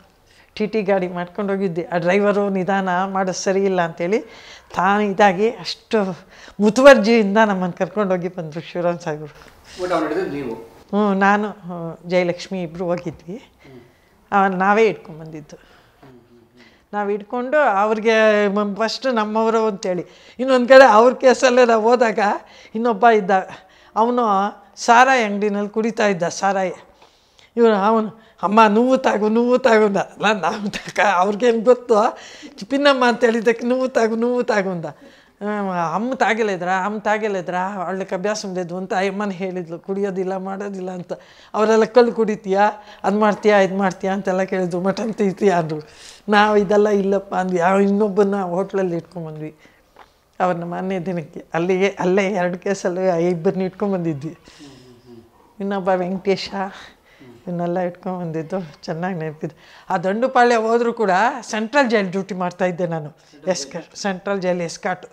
ಟಿ ಟಿ ಗಾಡಿ ಮಾಡ್ಕೊಂಡೋಗಿದ್ದೆ ಆ ಡ್ರೈವರು ನಿಧಾನ ಮಾಡೋದು ಸರಿ ಇಲ್ಲ ಅಂಥೇಳಿ ತಾನು ಇದಾಗಿ ಅಷ್ಟು ಮುತುವರ್ಜಿಯಿಂದ ನಮ್ಮನ್ನು ಹೋಗಿ ಬಂದರು ಶಿವರಾಮ್ ಸಾಗರ್ ಹ್ಞೂ ನಾನು ಜಯಲಕ್ಷ್ಮಿ ಇಬ್ಬರು ಹೋಗಿದ್ವಿ ಅವನು ನಾವೇ ಬಂದಿದ್ದು ನಾವು ಇಟ್ಕೊಂಡು ಅವ್ರಿಗೆ ಫಸ್ಟ್ ನಮ್ಮವರು ಅಂತೇಳಿ ಇನ್ನೊಂದು ಕಡೆ ಅವ್ರ ಕೇಸಲ್ಲೇ ನಾವು ಹೋದಾಗ ಇನ್ನೊಬ್ಬ ಇದ್ದ ಅವನು ಸಾರಾಯಿ ಅಂಗಡಿನಲ್ಲಿ ಕುಡಿತಾ ಇದ್ದ ಸಾರಾಯಿ ಇವನು ಅವನು ಅಮ್ಮ నువ్వు ತಾಗು ತಾಗು ನಾನು ನಾವು ತಕ್ಕ ಅವ್ರಿಗೇನು ಗೊತ್ತು ಚಿಪ್ಪಿನಮ್ಮ ಅಂತ ಹೇಳಿದ್ದಕ್ಕೆ నువ్వు ತಾಗು నువ్వు ತಾಗುಂದ ಅಮ್ಮ ತಾಗಿಲಿದ್ರ ಅಮ್ಮ ತಾಗಿಲಿದ್ರ ಒಳ್ಳೆಕ್ಕೆ ಅಭ್ಯಾಸ ಮಾಡಿದ್ವು ಅಂತ ಅಮ್ಮನ ಹೇಳಿದ್ಲು ಕುಡಿಯೋದಿಲ್ಲ ಮಾಡೋದಿಲ್ಲ ಅಂತ ಅವರೆಲ್ಲ ಕಲ್ಲು ಕುಡಿತೀಯಾ ಅದು ಮಾಡ್ತೀಯಾ ಇದು ಮಾಡ್ತೀಯಾ ಅಂತೆಲ್ಲ ಕೇಳಿದ್ರು ಮಟನ್ ತೀರ್ತೀಯಾ ಅಂದರು ನಾವು ಇದೆಲ್ಲ ಇಲ್ಲಪ್ಪ ಅಂದ್ವಿ ಯಾವ ಇನ್ನೊಬ್ಬನ ಹೋಟ್ಲಲ್ಲಿ ಇಟ್ಕೊಂಬಂದ್ವಿ ಅವ್ರನ್ನ ಮೊನ್ನೆ ದಿನಕ್ಕೆ ಅಲ್ಲಿಗೆ ಅಲ್ಲೇ ಎರಡು ಕೇಸಲ್ಲಿ ಇಬ್ಬರನ್ನ ಇಟ್ಕೊಂಬಂದಿದ್ವಿ ಇನ್ನೊಬ್ಬ ವೆಂಕಟೇಶ ಇಟ್ಕೊಂಡು ಬಂದಿದ್ದು ಚೆನ್ನಾಗಿ ನೆನಪಿದೆ ಆ ದಂಡುಪಾಳ್ಯ ಹೋದರೂ ಕೂಡ ಸೆಂಟ್ರಲ್ ಜೈಲ್ ಡ್ಯೂಟಿ ಮಾಡ್ತಾಯಿದ್ದೆ ನಾನು ಎಸ್ಕರ್ ಸೆಂಟ್ರಲ್ ಜೈಲ್ ಎಸ್ಕಾಟು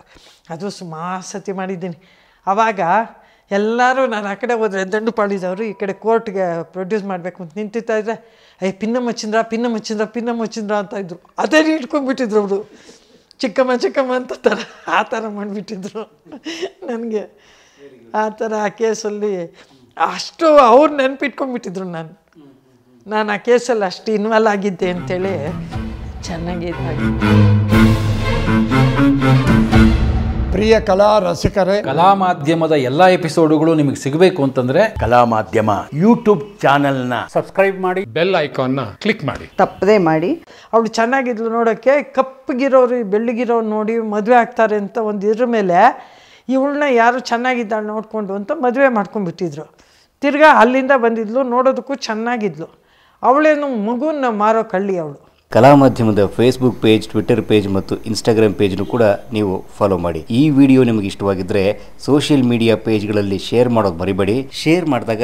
ಅದು ಸುಮಾರು ಸತಿ ಮಾಡಿದ್ದೀನಿ ಆವಾಗ ಎಲ್ಲರೂ ನಾನು ಆ ಕಡೆ ಹೋದರೆ ದಂಡುಪಾಳಿದವರು ಈ ಕಡೆ ಕೋರ್ಟ್ಗೆ ಪ್ರೊಡ್ಯೂಸ್ ಮಾಡಬೇಕು ಅಂತ ನಿಂತಿರ್ತಾಯಿದ್ರೆ ಅಯ್ಯ ಪಿನ್ನಮ್ಮ ಮಚ್ಚಿಂದ್ರ ಪಿನ್ನ ಮಚ್ಚಿಂದ್ರ ಪಿನ್ನಮ್ಮ ಮಚ್ಚಿಂದ್ರ ಅಂತ ಇದ್ದರು ಅದೇ ಇಟ್ಕೊಂಡ್ಬಿಟ್ಟಿದ್ರು ಅವರು ಚಿಕ್ಕಮ್ಮ ಚಿಕ್ಕಮ್ಮ ಅಂತ ಥರ ಆ ಥರ ಮಾಡಿಬಿಟ್ಟಿದ್ರು ನನಗೆ ಆ ಥರ ಆ ಕೇಸಲ್ಲಿ ಅಷ್ಟು ಅವ್ರು ನೆನಪಿಟ್ಕೊಂಡ್ಬಿಟ್ಟಿದ್ರು ನಾನು ನಾನು ಆ ಕೇಸಲ್ಲಿ ಅಷ್ಟು ಇನ್ವಾಲ್ವ್ ಆಗಿದ್ದೆ ಅಂತೇಳಿ ಚೆನ್ನಾಗಿ ಪ್ರಿಯ ಕಲಾ ರಸಿಕರೇ ಕಲಾ ಮಾಧ್ಯಮದ ಎಲ್ಲಾ ಎಪಿಸೋಡುಗಳು ನಿಮಗೆ ಸಿಗಬೇಕು ಅಂತಂದ್ರೆ ಕಲಾ ಮಾಧ್ಯಮ ಯೂಟ್ಯೂಬ್ ನ ಸಬ್ಸ್ಕ್ರೈಬ್ ಮಾಡಿ ಬೆಲ್ ಐಕಾನ್ ನ ಕ್ಲಿಕ್ ಮಾಡಿ ತಪ್ಪದೇ ಮಾಡಿ ಅವಳು ಚೆನ್ನಾಗಿದ್ಲು ನೋಡೋಕ್ಕೆ ಕಪ್ಪಗಿರೋರು ಬೆಳ್ಳಿಗಿರೋ ನೋಡಿ ಮದುವೆ ಆಗ್ತಾರೆ ಅಂತ ಒಂದು ಇದ್ರ ಮೇಲೆ ಇವಳನ್ನ ಯಾರು ಚೆನ್ನಾಗಿದ್ದಾಳೆ ನೋಡಿಕೊಂಡು ಅಂತ ಮದುವೆ ಮಾಡ್ಕೊಂಡ್ಬಿಟ್ಟಿದ್ರು ತಿರ್ಗಾ ಅಲ್ಲಿಂದ ಬಂದಿದ್ಲು ನೋಡೋದಕ್ಕೂ ಚೆನ್ನಾಗಿದ್ಲು ಅವಳೇನು ಮಗುನ ಮಾರೋ ಕಳ್ಳಿ ಅವಳು ಕಲಾ ಮಾಧ್ಯಮದ ಫೇಸ್ಬುಕ್ ಪೇಜ್ ಟ್ವಿಟರ್ ಪೇಜ್ ಮತ್ತು ಇನ್ಸ್ಟಾಗ್ರಾಮ್ ಪೇಜ್ನು ಕೂಡ ನೀವು ಫಾಲೋ ಮಾಡಿ ಈ ವಿಡಿಯೋ ನಿಮಗೆ ಇಷ್ಟವಾಗಿದ್ದರೆ ಸೋಷಿಯಲ್ ಮೀಡಿಯಾ ಪೇಜ್ಗಳಲ್ಲಿ ಶೇರ್ ಮಾಡೋದು ಮರಿಬೇಡಿ ಶೇರ್ ಮಾಡಿದಾಗ